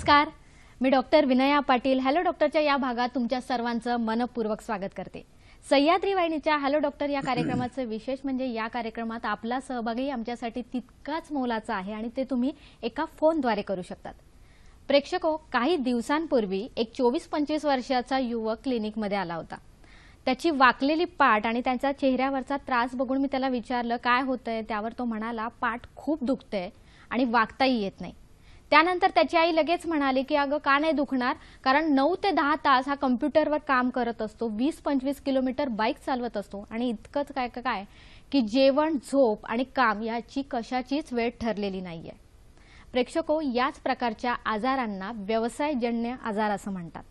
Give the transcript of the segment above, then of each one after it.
नमस्कार मी doctor Vinaya Patil hello डॉक्टरच्या या भागात तुमच्या सर्वांचं मनपूर्वक स्वागत करते सह्याद्री वाहिनीच्या हॅलो डॉक्टर या कार्यक्रमाचं विशेष म्हणजे या कार्यक्रमात आपला सहभागही आमच्यासाठी तितकाच मोलाचा आहे आणि ते तुम्ही एका फोनद्वारे करू शकतात प्रेक्षको काही दिवसांपूर्वी एक चोवीस पंचवीस वर्षाचा युवक क्लिनिकमध्ये आला होता त्याची वाकलेली पाठ आणि त्याच्या चेहऱ्यावरचा त्रास बघून मी त्याला विचारलं काय होतंय त्यावर तो म्हणाला पाठ खूप दुखतंय आणि वागताही येत नाही त्यानंतर त्याची आई लगेच म्हणाली की अगं का नाही दुखणार कारण नऊ ते दहा तास हा कम्प्युटरवर काम करत असतो वीस पंचवीस किलोमीटर बाईक चालवत असतो आणि इतकंच काय काय की जेवण झोप आणि काम याची कशाचीच वेळ ठरलेली नाहीये प्रेक्षको याच प्रकारच्या आजारांना व्यवसायजन्य आजार असं म्हणतात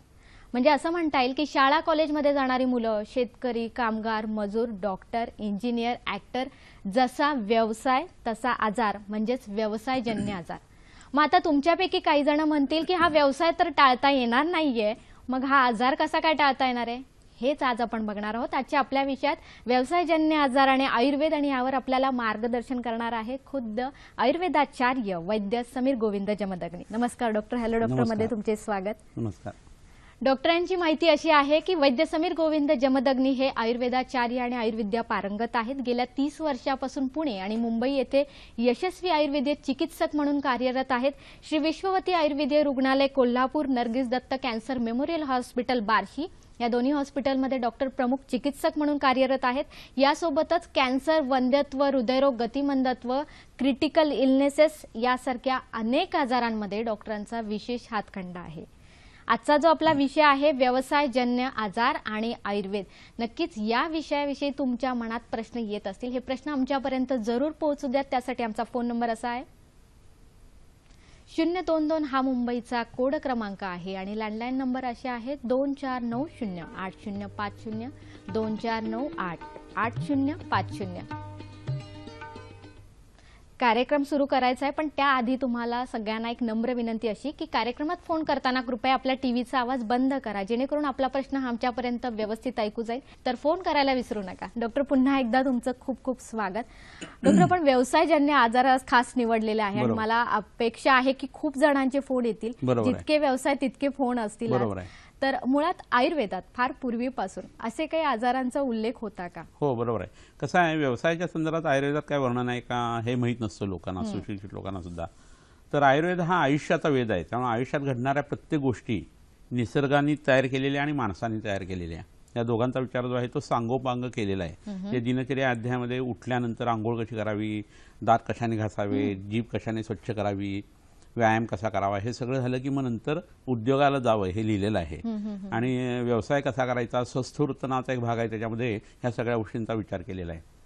म्हणजे असं म्हणता येईल की शाळा कॉलेजमध्ये जाणारी मुलं शेतकरी कामगार मजूर डॉक्टर इंजिनियर ॲक्टर जसा व्यवसाय तसा आजार म्हणजेच व्यवसायजन्य आजार मग आता तुमच्यापैकी काही जण म्हणतील की हा व्यवसाय तर टाळता येणार नाहीये मग हा आजार कसा काय टाळता येणार आहे हेच आज आपण बघणार आहोत आजच्या आपल्या विषयात व्यवसायजन्य आजार आणि आयुर्वेद आणि यावर आपल्याला मार्गदर्शन करणार आहे खुद्द आयुर्वेदाचार्य वैद्य समीर गोविंद जमदग्नी नमस्कार डॉक्टर हॅलो डॉक्टर मध्ये तुमचे स्वागत नमस्कार डॉक्टरांची माहिती अशी आहे की वैद्य समीर गोविंद जमदग्नी हे आयुर्वेदाचार्य आणि आयुर्विद्या पारंगत आहेत गेल्या तीस वर्षापासून पुणे आणि मुंबई येथे यशस्वी आयुर्वेदिक चिकित्सक म्हणून कार्यरत आहेत श्री विश्ववती आयुर्वेदीय रुग्णालय Kolhapur Nargis Dutt cancer memorial hospital Barshi या दोन्ही हॉस्पिटलमध्ये डॉक्टर प्रमुख चिकित्सक म्हणून कार्यरत आहेत यासोबतच कॅन्सर वंद्यत्व हृदयरोग गतिमंदत्व क्रिटिकल इलनेसेस यासारख्या अनेक आजारांमध्ये डॉक्टरांचा विशेष हातखंडा आहे आजचा जो आपला विषय आहे व्यवसायजन्य आजार आणि आयुर्वेद नक्कीच या विषयाविषयी तुमच्या मनात प्रश्न येत असतील हे प्रश्न आमच्यापर्यंत जरूर पोहोचू द्या त्यासाठी आमचा फोन नंबर असा आहे शून्य दोन दोन हा मुंबईचा कोड क्रमांक आहे आणि लँडलाईन नंबर असे आहे दोन चार नऊ शून्य आठ शून्य पाच शून्य दोन चार नऊ आठ आठ शून्य पाच शून्य कार्यक्रम सुरू करायचा आहे पण त्याआधी तुम्हाला सगळ्यांना एक नम्र विनंती अशी की कार्यक्रमात फोन करताना कृपया आपल्या टीव्हीचा आवाज बंद करा जेणेकरून आपला प्रश्न आमच्यापर्यंत व्यवस्थित ऐकू जाईल तर फोन करायला विसरू नका डॉक्टर पुन्हा एकदा तुमचं खूप खूप स्वागत डॉक्टर पण व्यवसाय ज्यांनी आजार खास निवडलेले आहे आणि मला अपेक्षा आहे की खूप जणांचे फोन येतील जितके व्यवसाय तितके फोन असतील तर मुळात आयुर्वेदात फार पूर्वीपासून असे काही आजारांचा उल्लेख होता का हो बरोबर आहे कसं आहे व्यवसायाच्या संदर्भात आयुर्वेदात काय वर्णन आहे का हे माहीत नसतं लोकांना सुशिक्षित लोकांना सुद्धा तर आयुर्वेद हा आयुष्याचा वेद आहे त्यामुळे आयुष्यात घडणाऱ्या प्रत्येक गोष्टी निसर्गाने तयार केलेल्या आणि माणसाने तयार केलेल्या या दोघांचा विचार जो आहे तो सांगोपांग केलेला आहे म्हणजे दिनचर्या अध्यायामध्ये उठल्यानंतर आंघोळ कशी करावी दात कशाने घासावे जीभ कशाने स्वच्छ करावी व्यायाम कसा करावा हे सगळं झालं की मग नंतर उद्योगाला जावं हे लिहिलेलं आहे आणि व्यवसाय कसा करायचा स्वस्थ वृत्तनाचा एक भाग आहे त्याच्यामध्ये ह्या सगळ्या गोष्टींचा विचार केलेला आहे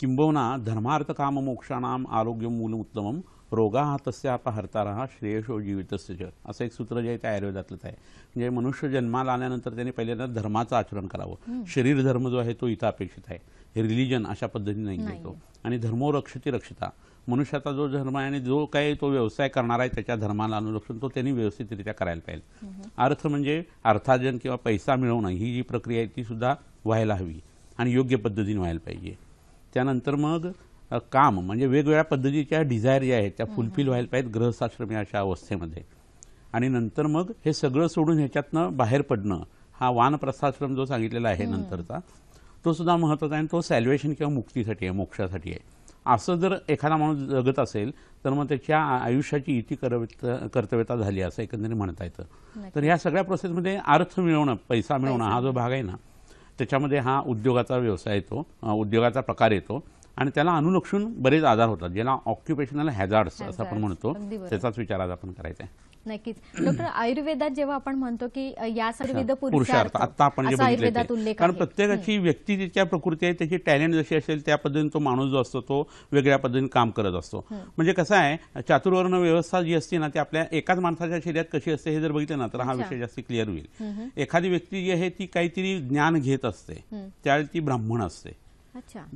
किंबहुना धर्मार्थ काम मोक्षाणाम आरोग्य उत्तमम रोगा हा तस्य हरता हा श्रेयशो जीवितस्य च असं एक सूत्र जे आहे ते आयुर्वेदातलंच आहे म्हणजे मनुष्य जन्माला आल्यानंतर त्याने पहिल्यांदा धर्माचं आचरण करावं शरीर धर्म जो आहे तो इथं अपेक्षित आहे रिलिजन अशा पद्धतीने नाही येतो आणि धर्मो रक्षती रक्षता मनुष्याचा जो धर्म आहे आणि जो काही तो व्यवसाय करणार आहे त्याच्या धर्माला अनुरक्षण तो त्यांनी व्यवस्थितरित्या करायला पाहिजे अर्थ म्हणजे अर्थार्जन किंवा पैसा मिळवणं ही जी प्रक्रिया आहे ती सुद्धा व्हायला हवी आणि योग्य पद्धतीने व्हायला पाहिजे त्यानंतर मग काम म्हणजे वेगवेगळ्या पद्धतीच्या डिझायर ज्या आहेत त्या फुलफिल व्हायला पाहिजेत या अशा अवस्थेमध्ये आणि नंतर मग हे सगळं सोडून ह्याच्यातनं बाहेर पडणं हा वानप्रस्थाश्रम जो सांगितलेला आहे नंतरचा तो सुद्धा महत्त्वाचा आहे तो सॅल्युएशन किंवा मुक्तीसाठी आहे मोक्षासाठी आहे असं जर एखादा माणूस जगत असेल तर मग त्याच्या आयुष्याची इति कर्तव्यता झाली असं एकंदरीत म्हणता येतं तर ह्या सगळ्या प्रोसेसमध्ये अर्थ मिळवणं पैसा मिळवणं हा जो भाग आहे ना त्याच्यामध्ये हा उद्योगाचा व्यवसाय येतो उद्योगाचा प्रकार येतो आणि त्याला अनुलक्षून बरेच आधार होतात ज्याला ऑक्युपेशनल हॅझार्ड्स असं आपण म्हणतो त्याचाच विचार आज आपण करायचा आहे नक्कीच डॉक्टर आयुर्वेदात जेव्हा आपण म्हणतो की या सर्विध पुरुषार्थ आता आपण आयुर्वेदात उल्लेख कारण प्रत्येकाची व्यक्ती प्रकृती आहे त्याची टॅलेंट जशी असेल त्या पद्धतीने तो माणूस जो असतो तो वेगळ्या पद्धतीने काम करत असतो म्हणजे कसं आहे चातुर्वर्ण व्यवस्था जी असते ना ती आपल्या एकाच माणसाच्या शरीरात कशी असते हे जर बघितलं ना तर हा विषय जास्त क्लिअर होईल एखादी व्यक्ती जी आहे ती काहीतरी ज्ञान घेत असते त्यावेळी ती ब्राह्मण असते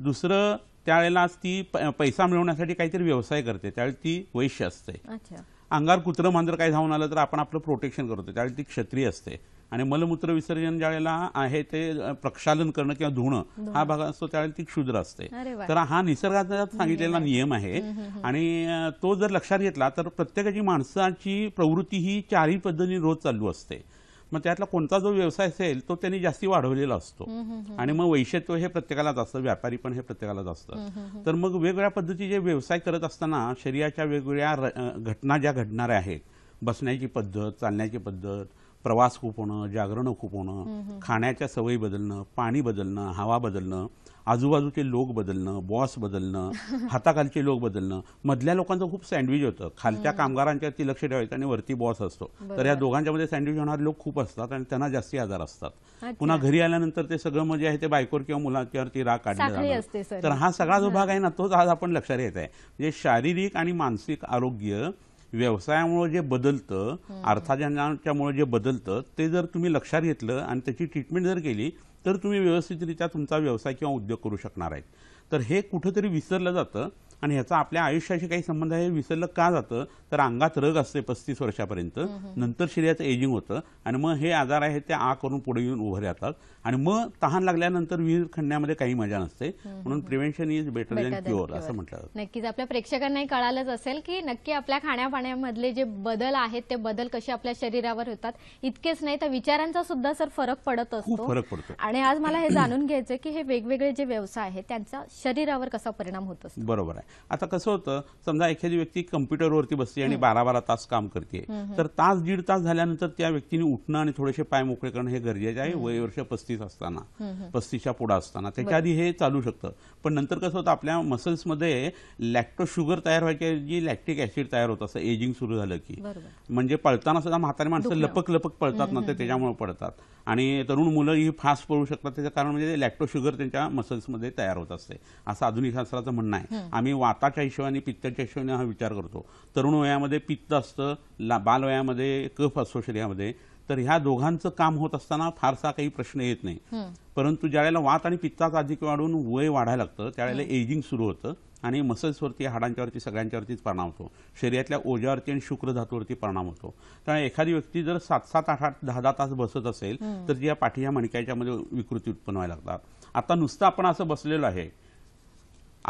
दुसरं त्यावेळेला ती पैसा मिळवण्यासाठी काहीतरी व्यवसाय करते त्यावेळी ती वैश्य असते अंगार कुत्रं मांजर काय धावून आलं तर आपण आपलं प्रोटेक्शन करतो त्यावेळी ती क्षत्रिय असते आणि मलमूत्र विसर्जन ज्यावेळेला आहे ते प्रक्षालन करणं किंवा धुणं हा भाग असतो त्यावेळी ती क्षुद्र असते तर हा निसर्गाचा सांगितलेला नियम आहे आणि तो जर लक्षात घेतला तर प्रत्येकाची माणसाची प्रवृत्ती ही चारही पद्धतीने रोज चालू असते मग त्यातला कोणता जो व्यवसाय असेल तो त्यांनी जास्ती वाढवलेला असतो आणि मग वैश्यत्व हे प्रत्येकालाच असतं व्यापारी पण हे प्रत्येकालाच असतं तर मग वेगवेगळ्या पद्धतीचे व्यवसाय करत असताना शरीराच्या वेगवेगळ्या घटना ज्या घडणाऱ्या आहेत बसण्याची पद्धत चालण्याची पद्धत प्रवास खूप होणं जागरणं खूप होणं खाण्याच्या सवयी बदलणं पाणी बदलणं हवा बदलणं आजूबाजूचे लोक बदलणं बॉस बदलणं हाताखालचे लोक बदलणं मधल्या लोकांचं खूप सँडविच होतं खालच्या कामगारांच्या ती लक्ष ठेवायचं आणि वरती बॉस असतो तर या दोघांच्यामध्ये सँडविच होणारे लोक खूप असतात आणि त्यांना जास्ती आजार असतात पुन्हा घरी आल्यानंतर ते सगळं म्हणजे आहे ते बायकोर किंवा मुलांच्यावरती राग काढले जातात तर हा सगळा जो भाग आहे ना तोच आज आपण लक्षात येत आहे म्हणजे शारीरिक आणि मानसिक आरोग्य व्यवसायामुळे जे बदलतं अर्थाजनाच्यामुळे जे बदलतं ते जर तुम्ही लक्षात घेतलं आणि त्याची ट्रीटमेंट जर केली तर तुम्ही व्यवस्थितरित्या तुमचा व्यवसाय किंवा उद्योग करू शकणार आहेत तर हे कुठंतरी विसरलं जातं आणि ह्याचा आपल्या आयुष्याशी काही संबंध आहे विसरलं का जातं तर अंगात रग असते पस्तीस वर्षापर्यंत नंतर शरीराचं एजिंग होतं आणि मग हे आजार आहेत ते आ करून पुढे येऊन उभे राहतात आणि मग तहान लागल्यानंतर विहीर खणण्यामध्ये काही मजा नसते म्हणून prevention is better than cure असं म्हटलं जातं नक्कीच आपल्या प्रेक्षकांनाही कळालंच असेल की नक्की आपल्या खाण्यापाण्यामधले जे बदल आहेत ते बदल कसे आपल्या शरीरावर होतात इतकेच नाही तर विचारांचा सुद्धा सर फरक पडत असतो फरक पडतो आणि आज मला हे जाणून घ्यायचं की हे वेगवेगळे जे व्यवसाय आहेत त्यांचा शरीरावर कसा परिणाम होत असतो बरोबर आहे आता कसं होतं समजा एखादी व्यक्ती कम्प्युटरवरती बसते आणि बारा बारा तास काम करते तर तास दीड तास झाल्यानंतर त्या व्यक्तीने उठणं आणि थोडेसे पाय मोकळे करणं हे गरजेचे आहे वय वर्ष पस्तीस असताना पस्तीसच्या पुढे असताना त्याच्या आधी हे चालू शकतं पण नंतर कसं होतं आपल्या मसल्समध्ये लॅक्टो शुगर तयार व्हायची जी लॅक्टिक ऍसिड तयार होत असं एजिंग सुरू झालं की म्हणजे पळताना सुद्धा म्हातारी माणसं लपक लपक पळतात ना ते त्याच्यामुळे पडतात आणि तरुण मुलं ही फास्ट पळू शकतात त्याचं कारण म्हणजे लॅक्टो शुगर त्यांच्या मसल्समध्ये तयार होत असते असं आधुनिक शास्त्राचं म्हणणं आहे आम्ही वाताच्या हिशोबाने पित्ताच्या हिशोबाने हा विचार करतो तरुण वयामध्ये पित्त असतं ला बालवयामध्ये कफ असतो शरीरामध्ये तर ह्या दोघांचं काम होत असताना फारसा काही प्रश्न येत नाही परंतु ज्या वेळेला वात आणि पित्ताचा अधिक वाढून वय वाढायला लागतं त्यावेळेला एजिंग सुरू होतं आणि मसल्सवरती हाडांच्यावरती सगळ्यांच्यावरतीच परिणाम होतो शरीरातल्या ओझ्यावरती आणि शुक्र धातूवरती परिणाम होतो त्यामुळे एखादी व्यक्ती जर सात सात आठ आठ दहा दहा तास बसत असेल तर ती या पाठीच्या मणक्याच्यामध्ये विकृती उत्पन्न व्हायला लागतात आता नुसतं आपण असं बसलेलं आहे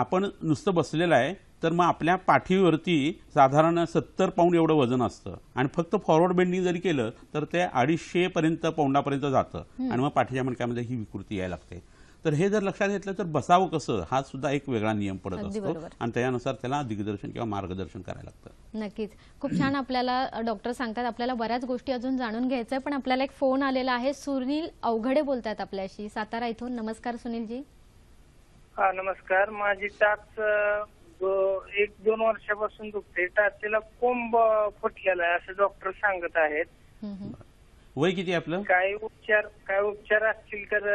आपण नुसतं बसलेलं आहे तर मग आपल्या पाठीवरती साधारण सत्तर पाऊंड एवढं वजन असतं आणि फक्त फॉरवर्ड बेंडिंग जरी केलं तर ते अडीचशे पर्यंत पाऊंडापर्यंत जातं आणि मग पाठीच्या मणक्यामध्ये ही विकृती यायला लागते तर हे जर लक्षात घेतलं तर बसावं कसं हा सुद्धा एक वेगळा नियम पडत असतो आणि त्यानुसार त्याला दिग्दर्शन किंवा मार्गदर्शन करायला लागतं नक्कीच खूप छान आपल्याला डॉक्टर सांगतात आपल्याला बऱ्याच गोष्टी अजून जाणून घ्यायचंय पण आपल्याला एक फोन आलेला आहे सुनील अवघडे बोलतात आपल्याशी सातारा इथून नमस्कार सुनीलजी हा नमस्कार माझी टाच एक दोन वर्षापासून दुखते टाचेला कोंब फुटलेला आहे असं डॉक्टर सांगत आहेत वय किती आपलं काय उपचार काय उपचार असतील तर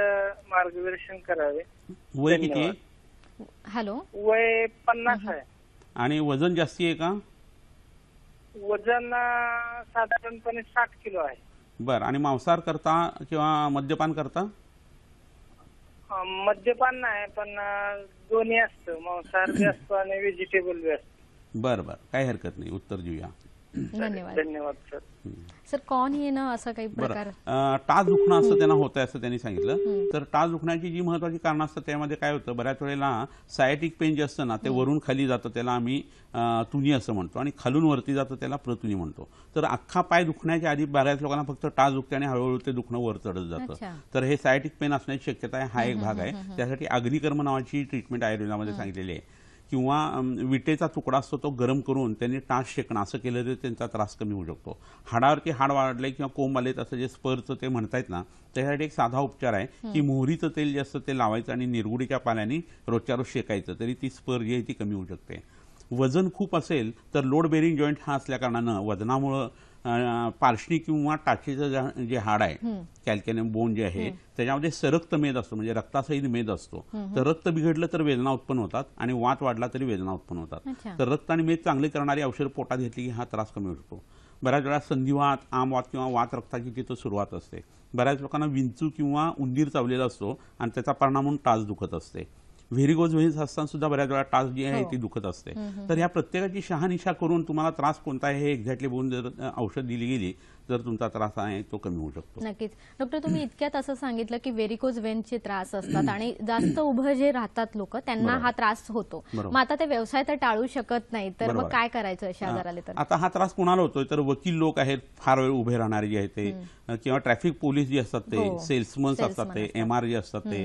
मार्गदर्शन करावे वय किती हॅलो वय पन्नास आहे आणि वजन जास्ती आहे का वजन साधारणपणे साठ किलो आहे बर आणि मांसाहार करता किंवा मद्यपान करता मद्यपान नाही पण दोन्ही असतं मांसाहार बी असतो आणि व्हेजिटेबल बी असतो बरं बरं काही हरकत नाही उत्तर देऊया धन्यवाद सर सर कॉन येणं असा काही प्रकार टाच दुखणं असं त्यांना होत असं त्यांनी सांगितलं तर टाच दुखण्याची जी महत्वाची कारण असतात त्यामध्ये काय होतं बऱ्याच वेळेला सायटिक पेन जे असतं ना ते वरून खाली जातं त्याला आम्ही तुनी असं म्हणतो आणि खालून वरती जातं त्याला प्रतुनी म्हणतो तर अख्खा पाय दुखण्याच्या आधी बऱ्याच लोकांना फक्त टाच दुखते आणि हळूहळू ते दुखणं वर चढत जातं तर हे सायटिक पेन असण्याची शक्यता आहे हा एक भाग आहे त्यासाठी अग्निकर्म नावाची ट्रीटमेंट आयुर्वेदामध्ये सांगितलेली आहे किंवा विटेचा तुकडा असतो तो गरम करून त्यांनी टास शेकणं असं केलं तरी त्यांचा त्रास कमी होऊ शकतो हाडावरती हाड वाढले किंवा कोंब आले तसं जे स्पर्चं ते म्हणतायत ना त्यासाठी एक साधा उपचार आहे की मोहरीचं तेल जे असतं ते लावायचं आणि निरगुडीच्या पाण्याने रोजच्या रोज शेकायचं तरी ती स्पर जी आहे ती कमी होऊ शकते वजन खूप असेल तर लोड बेरिंग जॉईंट हा असल्याकारणानं वजनामुळं पार्श्णी किंवा टाचीचं जे हाड आहे कॅल्केनियम बोन जे आहे त्याच्यामध्ये सरक्त मेद असतो म्हणजे रक्तासहित मेद असतो तर रक्त बिघडलं तर वेदना उत्पन्न होतात आणि वात वाढला तरी वेदना उत्पन्न होतात तर रक्त आणि मेद चांगले करणारी औषध पोटात घेतली की हा त्रास कमी होतो बऱ्याच वेळा संधिवात आमवात किंवा वात रक्ताची तिथं सुरुवात असते बऱ्याच लोकांना विंचू किंवा उंदीर चावलेला असतो आणि त्याचा परिणाम म्हणून टाच दुखत असते गोज व्हेन्स असताना सुद्धा बऱ्याच वेळा टास्क जी आहे हो. ती दुखत असते तर या प्रत्येकाची शहानिशा करून तुम्हाला त्रास कोणता आहे हे एक्झॅक्टली बोलून जर औषध दिली गेली जर तुमचा त्रास आहे तो कमी होऊ शकतो नक्कीच डॉक्टर तुम्ही इतक्यात असं सांगितलं की व्हेरिकोज वेनचे त्रास असतात आणि जास्त उभं जे राहतात लोक त्यांना हा त्रास होतो मग आता ते व्यवसाय तर टाळू शकत नाही तर मग काय करायचं अशा आजाराला तर आता हा त्रास कोणाला होतोय तर वकील लोक आहेत फार वेळ उभे राहणारे जे आहेत ते किंवा ट्रॅफिक पोलीस जे असतात ते हो. सेल्समन्स असतात ते एमआर जे असतात ते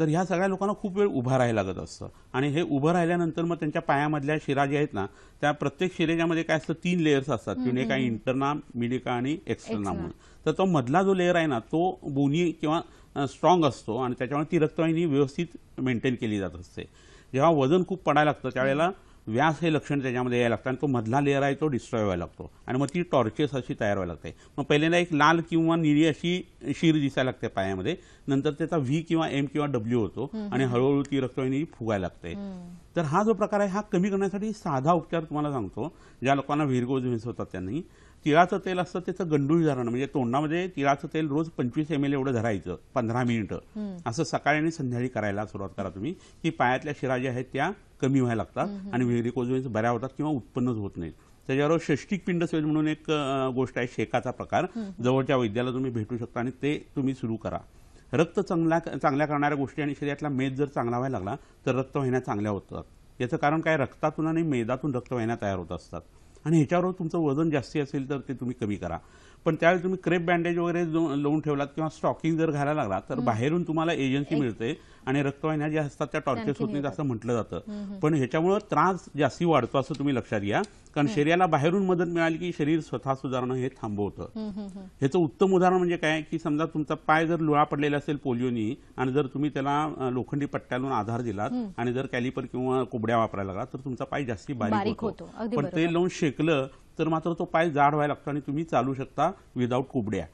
तर ह्या सगळ्या लोकांना खूप वेळ उभा राहायला लागत असतं आणि हे उभं राहिल्यानंतर मग त्यांच्या पायामधल्या शिरा ज्या आहेत ना त्या प्रत्येक शिरेच्यामध्ये काय असतं तीन लेयर्स असतात म्हणजे काय इंटरनाम मिडिका आणि एक्स्टरनाम म्हणून तर तो मधला जो लेअर आहे ना तो बोनी किंवा स्ट्रॉंग असतो आणि त्याच्यामुळे ती रक्तवाहिनी व्यवस्थित मेंटेन केली जात असते जेव्हा वजन खूप पडायला लागतं त्यावेळेला व्यास हे लक्षण त्याच्यामध्ये यायला लागतं आणि तो मधला लेअर आहे तो डिस्ट्रॉय व्हायला लागतो आणि मग ती टॉर्चेस अशी तयार व्हायला लागते मग पहिल्यांदा एक लाल किंवा निळी अशी शीर दिसायला लागते पायामध्ये नंतर त्याचा व्ही किंवा एम किंवा डब्ल्यू होतो आणि हळूहळू ती रक्तवाहिनी फुगायला लागते तर हा जो प्रकार आहे हा कमी करण्यासाठी साधा उपचार तुम्हाला सांगतो ज्या लोकांना व्हिरगोज होतात त्यांनी तिळाचं तेल असतं त्याचं गंडूळ धरणं म्हणजे तोंडामध्ये तिळाचं तेल रोज पंचवीस एम एल एवढं धरायचं पंधरा मिनिटं असं सकाळी आणि संध्याकाळी करायला सुरुवात करा तुम्ही की पायातल्या शिरा ज्या आहेत त्या कमी व्हायला लागतात आणि व्हेरिकोजेन्स बऱ्या होतात किंवा उत्पन्नच होत नाहीत त्याच्याबरोबर षष्टिक पिंडसेज म्हणून एक गोष्ट आहे शेकाचा प्रकार जवळच्या वैद्याला तुम्ही भेटू शकता आणि ते तुम्ही सुरू करा रक्त चांगल्या चांगल्या करणाऱ्या गोष्टी आणि शरीरातला मेद जर चांगला व्हायला लागला तर रक्तवाहिन्या चांगल्या होतात याचं कारण काय रक्तातून आणि मेदातून रक्तवाहिन्या तयार होत असतात आणि ह्याच्यावर तुमचं वजन जास्ती असेल तर ते तुम्ही कमी करा पण त्यावेळी तुम्ही क्रेप बँडेज वगैरे लावून ठेवलात किंवा स्टॉकिंग जर घालायला लागला तर बाहेरून तुम्हाला एजन्सी मिळते आणि रक्तवाहिन्या ज्या असतात त्या टॉर्चेस होत नाहीत असं म्हटलं जातं पण ह्याच्यामुळे त्रास जास्ती वाढतो असं तुम्ही लक्षात घ्या कारण शरीराला बाहेरून मदत मिळाली की शरीर स्वतः सुधारणं हे थांबवतं ह्याचं उत्तम उदाहरण म्हणजे काय की समजा तुमचा पाय जर लोळा पडलेला असेल पोलिओनी आणि जर तुम्ही त्याला लोखंडी पट्ट्यालून आधार दिलात आणि जर कॅलिपर किंवा कुबड्या वापरायला लागला तर तुमचा पाय जास्ती बारीक होतो पण ते लावून शेकलं तर मात्र तो पाय जाड व्हायला लागतो आणि तुम्ही चालू शकता विदाऊट कुबड्या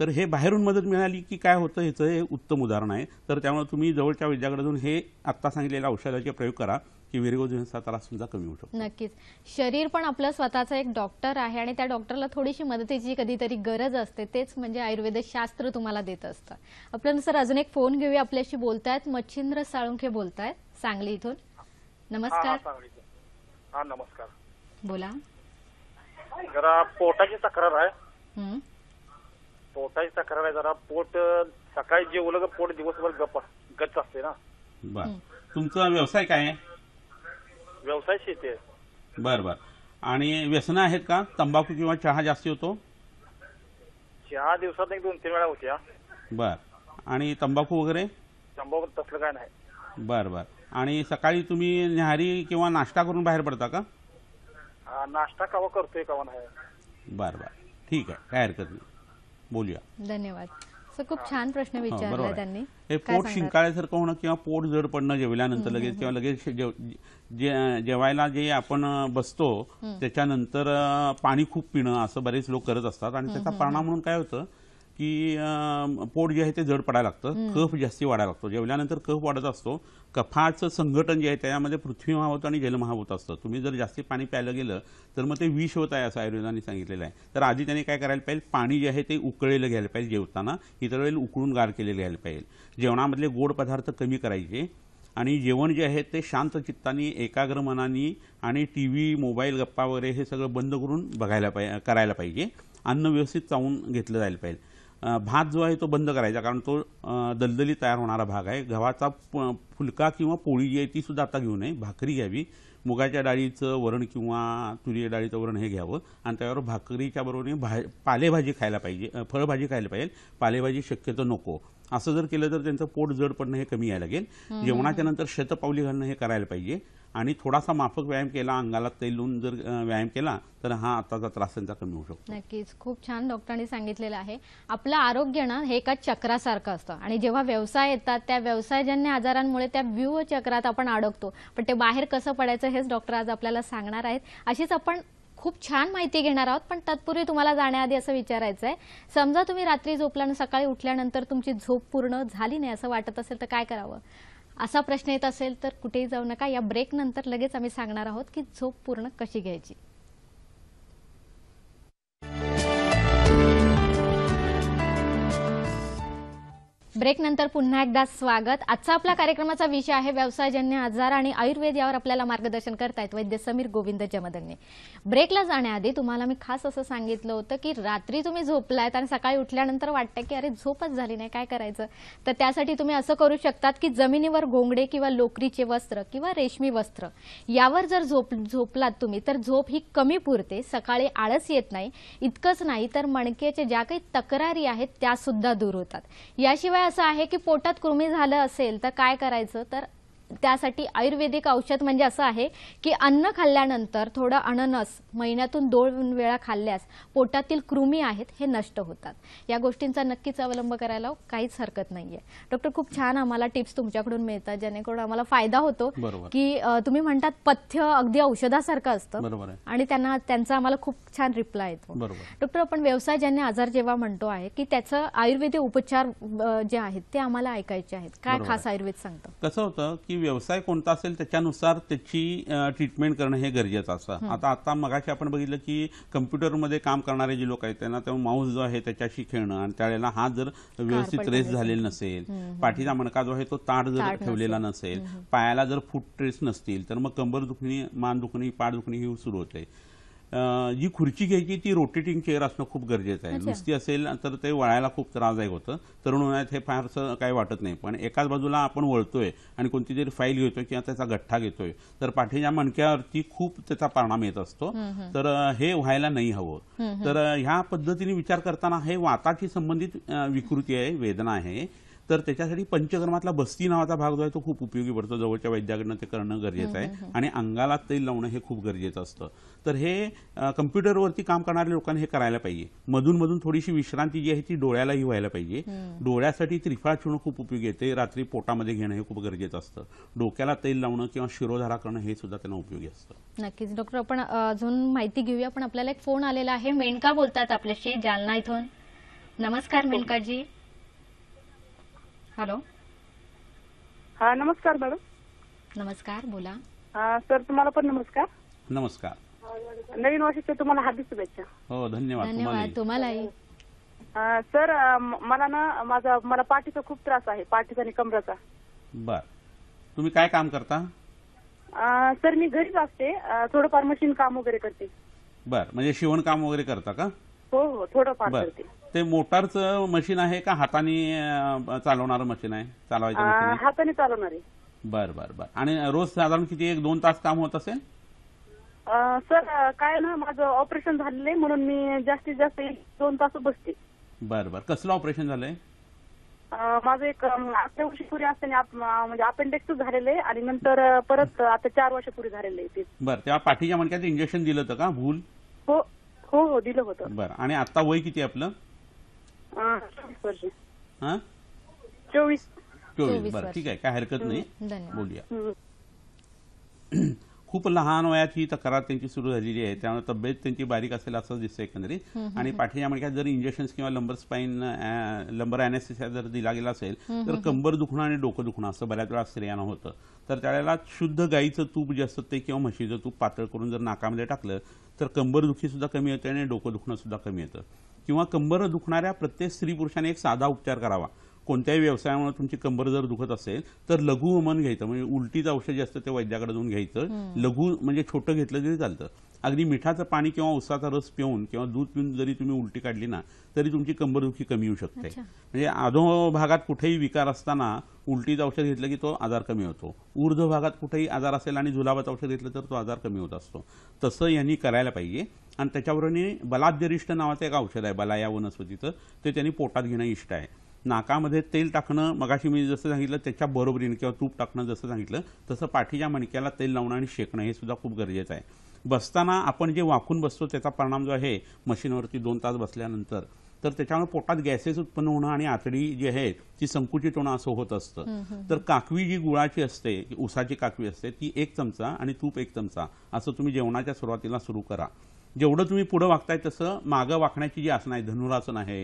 तर हे बाहेरून मदत मिळाली की काय होतं ह्याचं हे उत्तम उदाहरण आहे तर त्यामुळे तुम्ही जवळच्या वैद्याकडे जाऊन हे आत्ता सांगितलेल्या औषधाचे प्रयोग करा की कमी नक्कीच शरीर पण आपलं स्वतःचा एक डॉक्टर आहे आणि त्या डॉक्टरला थोडीशी मदतीची कधीतरी गरज असते तेच म्हणजे आयुर्वेद शास्त्र तुम्हाला देत असतं आपल्यानुसार सर अजून एक फोन घेऊया आपल्याशी बोलतायत मच्छिंद्र साळुंखे बोलतायत सांगली इथून नमस्कार हा नमस्कार बोला जरा पोटाची तक्रार आहे पोटाची तक्रार आहे जरा पोट सकाळी जेवलं तर पोट दिवसभर गप गच्च असते ना बर तुमचा व्यवसाय काय आहे व्यवसाय शेती आहे बर बर आणि व्यसन आहेत का तंबाखू किंवा चहा जास्ती होतो चहा दिवसात एक दोन तीन वेळा होते बर आणि तंबाखू वगैरे तंबाखू तसलं काय नाही बर बर आणि सकाळी तुम्ही न्याहारी किंवा नाश्ता करून बाहेर पडता का नाश्ता कवा करतोय कवा नाही बर बर ठीक आहे काय हरकत नाही बोलूया धन्यवाद खूप छान प्रश्न बरोबर विचारला त्यांनी हे पोट शिंकाळ्यासारखं होणं किंवा पोट जड पडणं जेवल्यानंतर लगेच किंवा लगेच जेवायला जे आपण बसतो त्याच्यानंतर पाणी खूप पिणं असं बरेच लोक करत असतात आणि त्याचा परिणाम म्हणून काय होतं की पोट जे आहे ते जड पडायला लागतं कफ जास्ती वाढायला लागतो जेवल्यानंतर कफ वाढत असतो कफाचं संघटन जे आहे त्यामध्ये पृथ्वी महावत आणि जलमहावत असतं तुम्ही जर जास्ती पाणी प्यायला गेलं तर मग ते विष होत आहे असं आयुर्वेदाने सांगितलेलं आहे तर आधी त्यांनी काय करायला पाहिजे पाणी जे आहे ते उकळलेलं घ्यायला पाहिजे जेवताना इतर वेळेला उकळून गार केलेलं घ्यायला पाहिजे जेवणामधले गोड पदार्थ कमी करायचे आणि जेवण जे आहे ते शांत चित्तानी एकाग्र मनानी आणि टी व्ही मोबाईल गप्पा वगैरे हे सगळं बंद करून बघायला पाहिजे करायला पाहिजे अन्न व्यवस्थित चावून घेतलं जायला पाहिजे भात जो आहे तो बंद करायचा कारण तो दलदली तयार होणारा भाग आहे गव्हाचा फुलका किंवा पोळी जी आहे ती सुद्धा आता घेऊ नये भाकरी घ्यावी मुगाच्या डाळीचं वरण किंवा तुरीच्या डाळीचं वरण हे घ्यावं आणि त्यावर भाकरीच्या बरोबरीने भा पालेभाजी खायला पाहिजे फळभाजी खायला पाहिजे पालेभाजी शक्यतो नको असं जर केलं तर त्यांचं पोट जड पडणं हे कमी यायला लागेल जेवणाच्या नंतर शतपावली घालणं हे करायला पाहिजे आणि थोडासा माफक व्यायाम केला अंगाला तेल लावून जर व्यायाम केला तर हा आताचा त्रास त्यांचा कमी होऊ शकतो नक्कीच खूप छान डॉक्टरांनी सांगितलेलं आहे आपलं आरोग्य ना हे एका चक्रासारखं असतं आणि जेव्हा व्यवसाय येतात त्या व्यवसायजन्य आजारांमुळे त्या व्यूह चक्रात आपण अडकतो पण ते बाहेर कसं पडायचं हेच डॉक्टर आज आपल्याला सांगणार आहेत अशीच आपण खूप छान माहिती घेणार आहोत पण तत्पूर्वी तुम्हाला जाण्याआधी असं विचारायचं आहे समजा तुम्ही रात्री झोपल्यानं सकाळी उठल्यानंतर तुमची झोप पूर्ण झाली नाही असं वाटत असेल तर काय करावं असा प्रश्न येत असेल तर कुठेही जाऊ नका या ब्रेकनंतर लगेच आम्ही सांगणार आहोत की झोप पूर्ण कशी घ्यायची ब्रेकनंतर पुन्हा एकदा स्वागत आजचा आपला कार्यक्रमाचा विषय आहे व्यवसायजन्य आजार आणि आयुर्वेद यावर आपल्याला मार्गदर्शन करतायत वैद्य समीर गोविंद जमदग्ने ब्रेकला जाण्याआधी तुम्हाला मी खास असं सांगितलं होतं की रात्री तुम्ही झोपलायत आणि सकाळी उठल्यानंतर वाटतं की अरे झोपच झाली नाही काय करायचं तर त्यासाठी तुम्ही असं करू शकतात की जमिनीवर घोंगडे किंवा लोकरीचे वस्त्र किंवा रेशमी वस्त्र यावर जर झोप झोपलात तुम्ही तर झोप ही कमी पुरते सकाळी आळस येत नाही इतकंच नाही तर मणकेच्या ज्या काही तक्रारी आहेत त्या सुद्धा दूर होतात याशिवाय असं आहे की पोटात कृमी झालं असेल तर काय करायचं तर त्यासाठी आयुर्वेदिक औषध म्हणजे असं आहे की अन्न खाल्ल्यानंतर थोडं अननस महिन्यातून दोन वेळा खाल्ल्यास पोटातील कृमी आहेत हे नष्ट होतात या गोष्टींचा नक्कीच अवलंब करायला काहीच हरकत नाहीये डॉक्टर खूप छान आम्हाला टिप्स तुमच्याकडून मिळतात जेणेकरून आम्हाला फायदा होतो की तुम्ही म्हणतात पथ्य अगदी औषधासारखं असतं आणि त्यांना त्यांचा आम्हाला खूप छान रिप्लाय येतो डॉक्टर आपण व्यवसाय ज्यांनी आजार जेव्हा म्हणतो आहे की त्याचं आयुर्वेदिक उपचार जे आहेत ते आम्हाला ऐकायचे आहेत काय खास आयुर्वेद सांगतं कसं होतं की व्यवसाय कोणता असेल त्याच्यानुसार त्याची ट्रीटमेंट करणं हे गरजेचं असतं आता आता मगाशी आपण बघितलं की कम्प्युटरमध्ये काम करणारे जे लोक आहेत त्यांना तेव्हा माऊस जो आहे त्याच्याशी खेळणं आणि त्यावेळेला हात जर व्यवस्थित रेस झालेला नसेल पाठीचा मणका जो आहे तो ताट जर ठेवलेला नसेल पायाला जर फूट ट्रेस नसतील तर मग कंबर दुखणी मान दुखणी पाठ दुखणी ही सुरू होते जी खुर्ची घ्यायची ती रोटेटिंग चेअर असणं खूप गरजेचं आहे नुसती असेल तर ते वळायला खूप त्रासदायक होतं तरुण हे फारसं काही वाटत नाही पण एकाच बाजूला आपण वळतोय आणि कोणती तरी फाईल घेतोय किंवा त्याचा गठ्ठा घेतोय तर पाठीच्या मणक्यावरती खूप त्याचा परिणाम येत असतो तर हे व्हायला नाही हवं तर ह्या पद्धतीने विचार करताना हे वाताशी संबंधित विकृती आहे वेदना आहे तर त्याच्यासाठी पंचकर्मातला बस्ती नावाचा भाग जो आहे तो खूप उपयोगी पडतो जवळच्या वैद्याकडनं ते करणं गरजेचं आहे आणि अंगाला तेल लावणं हे खूप गरजेचं असतं तर हे कम्प्युटरवरती काम करणाऱ्या लोकांनी हे करायला पाहिजे मधून मधून थोडीशी विश्रांती जी आहे ती डोळ्यालाही व्हायला पाहिजे डोळ्यासाठी त्रिफळा चिवणं खूप उपयोगी येते रात्री पोटामध्ये घेणं हे खूप गरजेचं असतं डोक्याला तेल लावणं किंवा शिरोधारा करणं हे सुद्धा त्यांना उपयोगी असतं नक्कीच डॉक्टर आपण अजून माहिती घेऊया पण आपल्याला एक फोन आलेला आहे मेनका बोलतात आपल्याशी जालना इथून नमस्कार मेनकाजी हॅलो हा नमस्कार मॅडम नमस्कार बोला सर तुम्हाला पण नमस्कार नमस्कार नवीन वर्षाच्या तुम्हाला हार्दिक शुभेच्छा हो धन्यवाद तुम्हाला तुम्हालाही. सर मला ना माझा मला पाठीचा खूप त्रास आहे पाठीचा आणि कमराचा बर तुम्ही काय काम करता सर मी घरीच असते थोडंफार मशीन काम वगैरे करते बर म्हणजे शिवणकाम वगैरे करता का हो हो थोडंफार ते मोटारच मशीन आहे का हाताने चालवणार चालवणारं मशीन आहे चालवायचं आहे हाताने बरं बर बर बर आणि रोज साधारण किती एक दोन तास काम होत असेल सर काय ना माझं ऑपरेशन झालेलं आहे म्हणून मी जास्तीत जास्त एक दोन तास बसते बर बर कसलं ऑपरेशन झालंय माझं एक अठरा वर्ष असताना म्हणजे अपेंडिक्स झालेलं आहे आणि नंतर परत आता चार वर्षापूर्वी झालेलं आहे ते बरं तेव्हा पाठीच्या म्हणजे इंजेक्शन दिलं होतं का भूल हो हो हो दिलं होतं बरं आणि आता वय किती आपलं चोवीस चोवीस चोवीस बरं ठीक आहे काय हरकत नाही बोलूया खूप लहान वयाची तक्रार त्यांची सुरू झालेली आहे त्यामुळे तब्येत त्यांची बारीक असेल असं दिसतं एकंदरीत आणि पाठीच्या जर इंजेक्शन किंवा लंबर स्पाईन लंबर अॅनेसिसिया जर दिला गेला असेल तर कंबर दुखणं आणि डोकं दुखणं असं बऱ्याच वेळा स्त्रियांना होतं तर त्यावेळेला शुद्ध गाईचं तूप जे असतं ते किंवा म्हशीचं तूप पातळ करून जर नाकामध्ये टाकलं तर कंबर दुखी सुद्धा कमी येते आणि डोकं दुखणं सुद्धा कमी येतं किंवा कंबर दुखणाऱ्या प्रत्येक स्त्री पुरुषाने एक साधा उपचार करावा कोणत्याही व्यवसायामुळे तुमची कंबर जर दुखत असेल तर लघु वमन घ्यायचं म्हणजे उलटीचं औषध जे असतं ते वैद्याकडे जाऊन घ्यायचं लघु म्हणजे छोटं घेतलं तरी चालतं अगदी मिठाचं पाणी किंवा उसाचा रस पिऊन किंवा दूध पिऊन जरी तुम्ही उलटी काढली ना तरी तुमची कंबरदुखी कमी होऊ शकते म्हणजे अधो भागात कुठेही विकार असताना उलटीचं औषध घेतलं की तो आजार कमी होतो ऊर्ध्व भागात कुठेही आजार असेल आणि जुलाबाचं औषध घेतलं तर तो आजार कमी होत असतो तसं यांनी करायला पाहिजे आणि त्याच्याबरोबर बलाद्यरिष्ट नावाचं एक औषध आहे बला या वनस्पतीचं ते त्यांनी पोटात घेणं इष्ट आहे नाकामध्ये तेल टाकणं मगाशी मी जसं सांगितलं त्याच्या बरोबरीने किंवा तूप टाकणं जसं सांगितलं तसं पाठीच्या मणक्याला तेल लावणं आणि शेकणं हे सुद्धा खूप गरजेचं आहे बसताना आपण जे वाकून बसतो त्याचा परिणाम जो आहे मशीनवरती दोन तास बसल्यानंतर तर त्याच्यामुळे पोटात गॅसेस उत्पन्न होणं आणि आतडी जी आहे ती संकुचित होणं असं होत असतं तर काकवी जी गुळाची असते उसाची काकवी असते ती एक चमचा आणि तूप एक चमचा असं तुम्ही जेवणाच्या सुरुवातीला सुरू करा जेवढं तुम्ही पुढं वागताय तसं मागं वाकण्याची जी आसन आहे धनुरासन आहे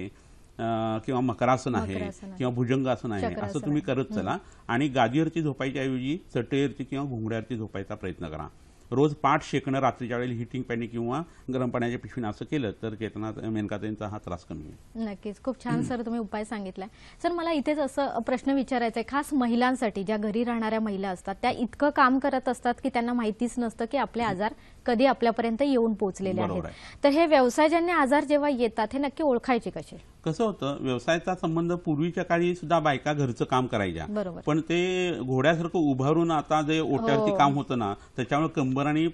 किंवा मकरासन आहे किंवा भुजंगासन आहे असं तुम्ही करत चला आणि गादीवरती झोपायच्या ऐवजी चटईवरती किंवा घोंगड्यावरती झोपायचा प्रयत्न करा रोज पाठ शेकणं रात्रीच्या वेळेला हिटिंग पॅनी किंवा गरम पाण्याच्या पिशवीनं असं केलं तर चेतना मेनकातेंचा हा त्रास कमी नक्कीच खूप छान सर तुम्ही उपाय सांगितलाय सर मला इथेच असं प्रश्न विचारायचा आहे खास महिलांसाठी ज्या घरी राहणाऱ्या महिला असतात त्या इतकं काम करत असतात की त्यांना माहितीच नसतं की आपले आजार कधी आपल्यापर्यंत येऊन पोहोचलेले आहेत तर हे व्यवसायजन्य आजार जेव्हा येतात हे नक्की ओळखायचे कसे कसं होतं व्यवसायाचा संबंध पूर्वीच्या काळी सुद्धा बायका घरचं काम करायच्या पण ते घोड्यासारखं उभारून आता जे ओट्यावरती हो. काम होतं ना त्याच्यामुळे कंबर आणि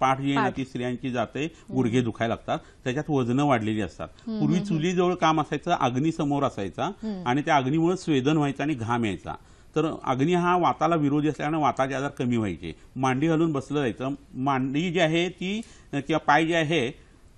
पाठ जी ती स्त्रियांची जाते गुडघे दुखायला लागतात त्याच्यात वजनं वाढलेली असतात पूर्वी चुलीजवळ काम असायचं अग्नी समोर असायचा आणि त्या अग्नीमुळे स्वेदन व्हायचं आणि घाम यायचा तर अग्नी हा वाताला विरोधी असल्यानं वाताचे आजार कमी व्हायचे मांडी घालून बसलं जायचं मांडी जी आहे ती किंवा पाय जे आहे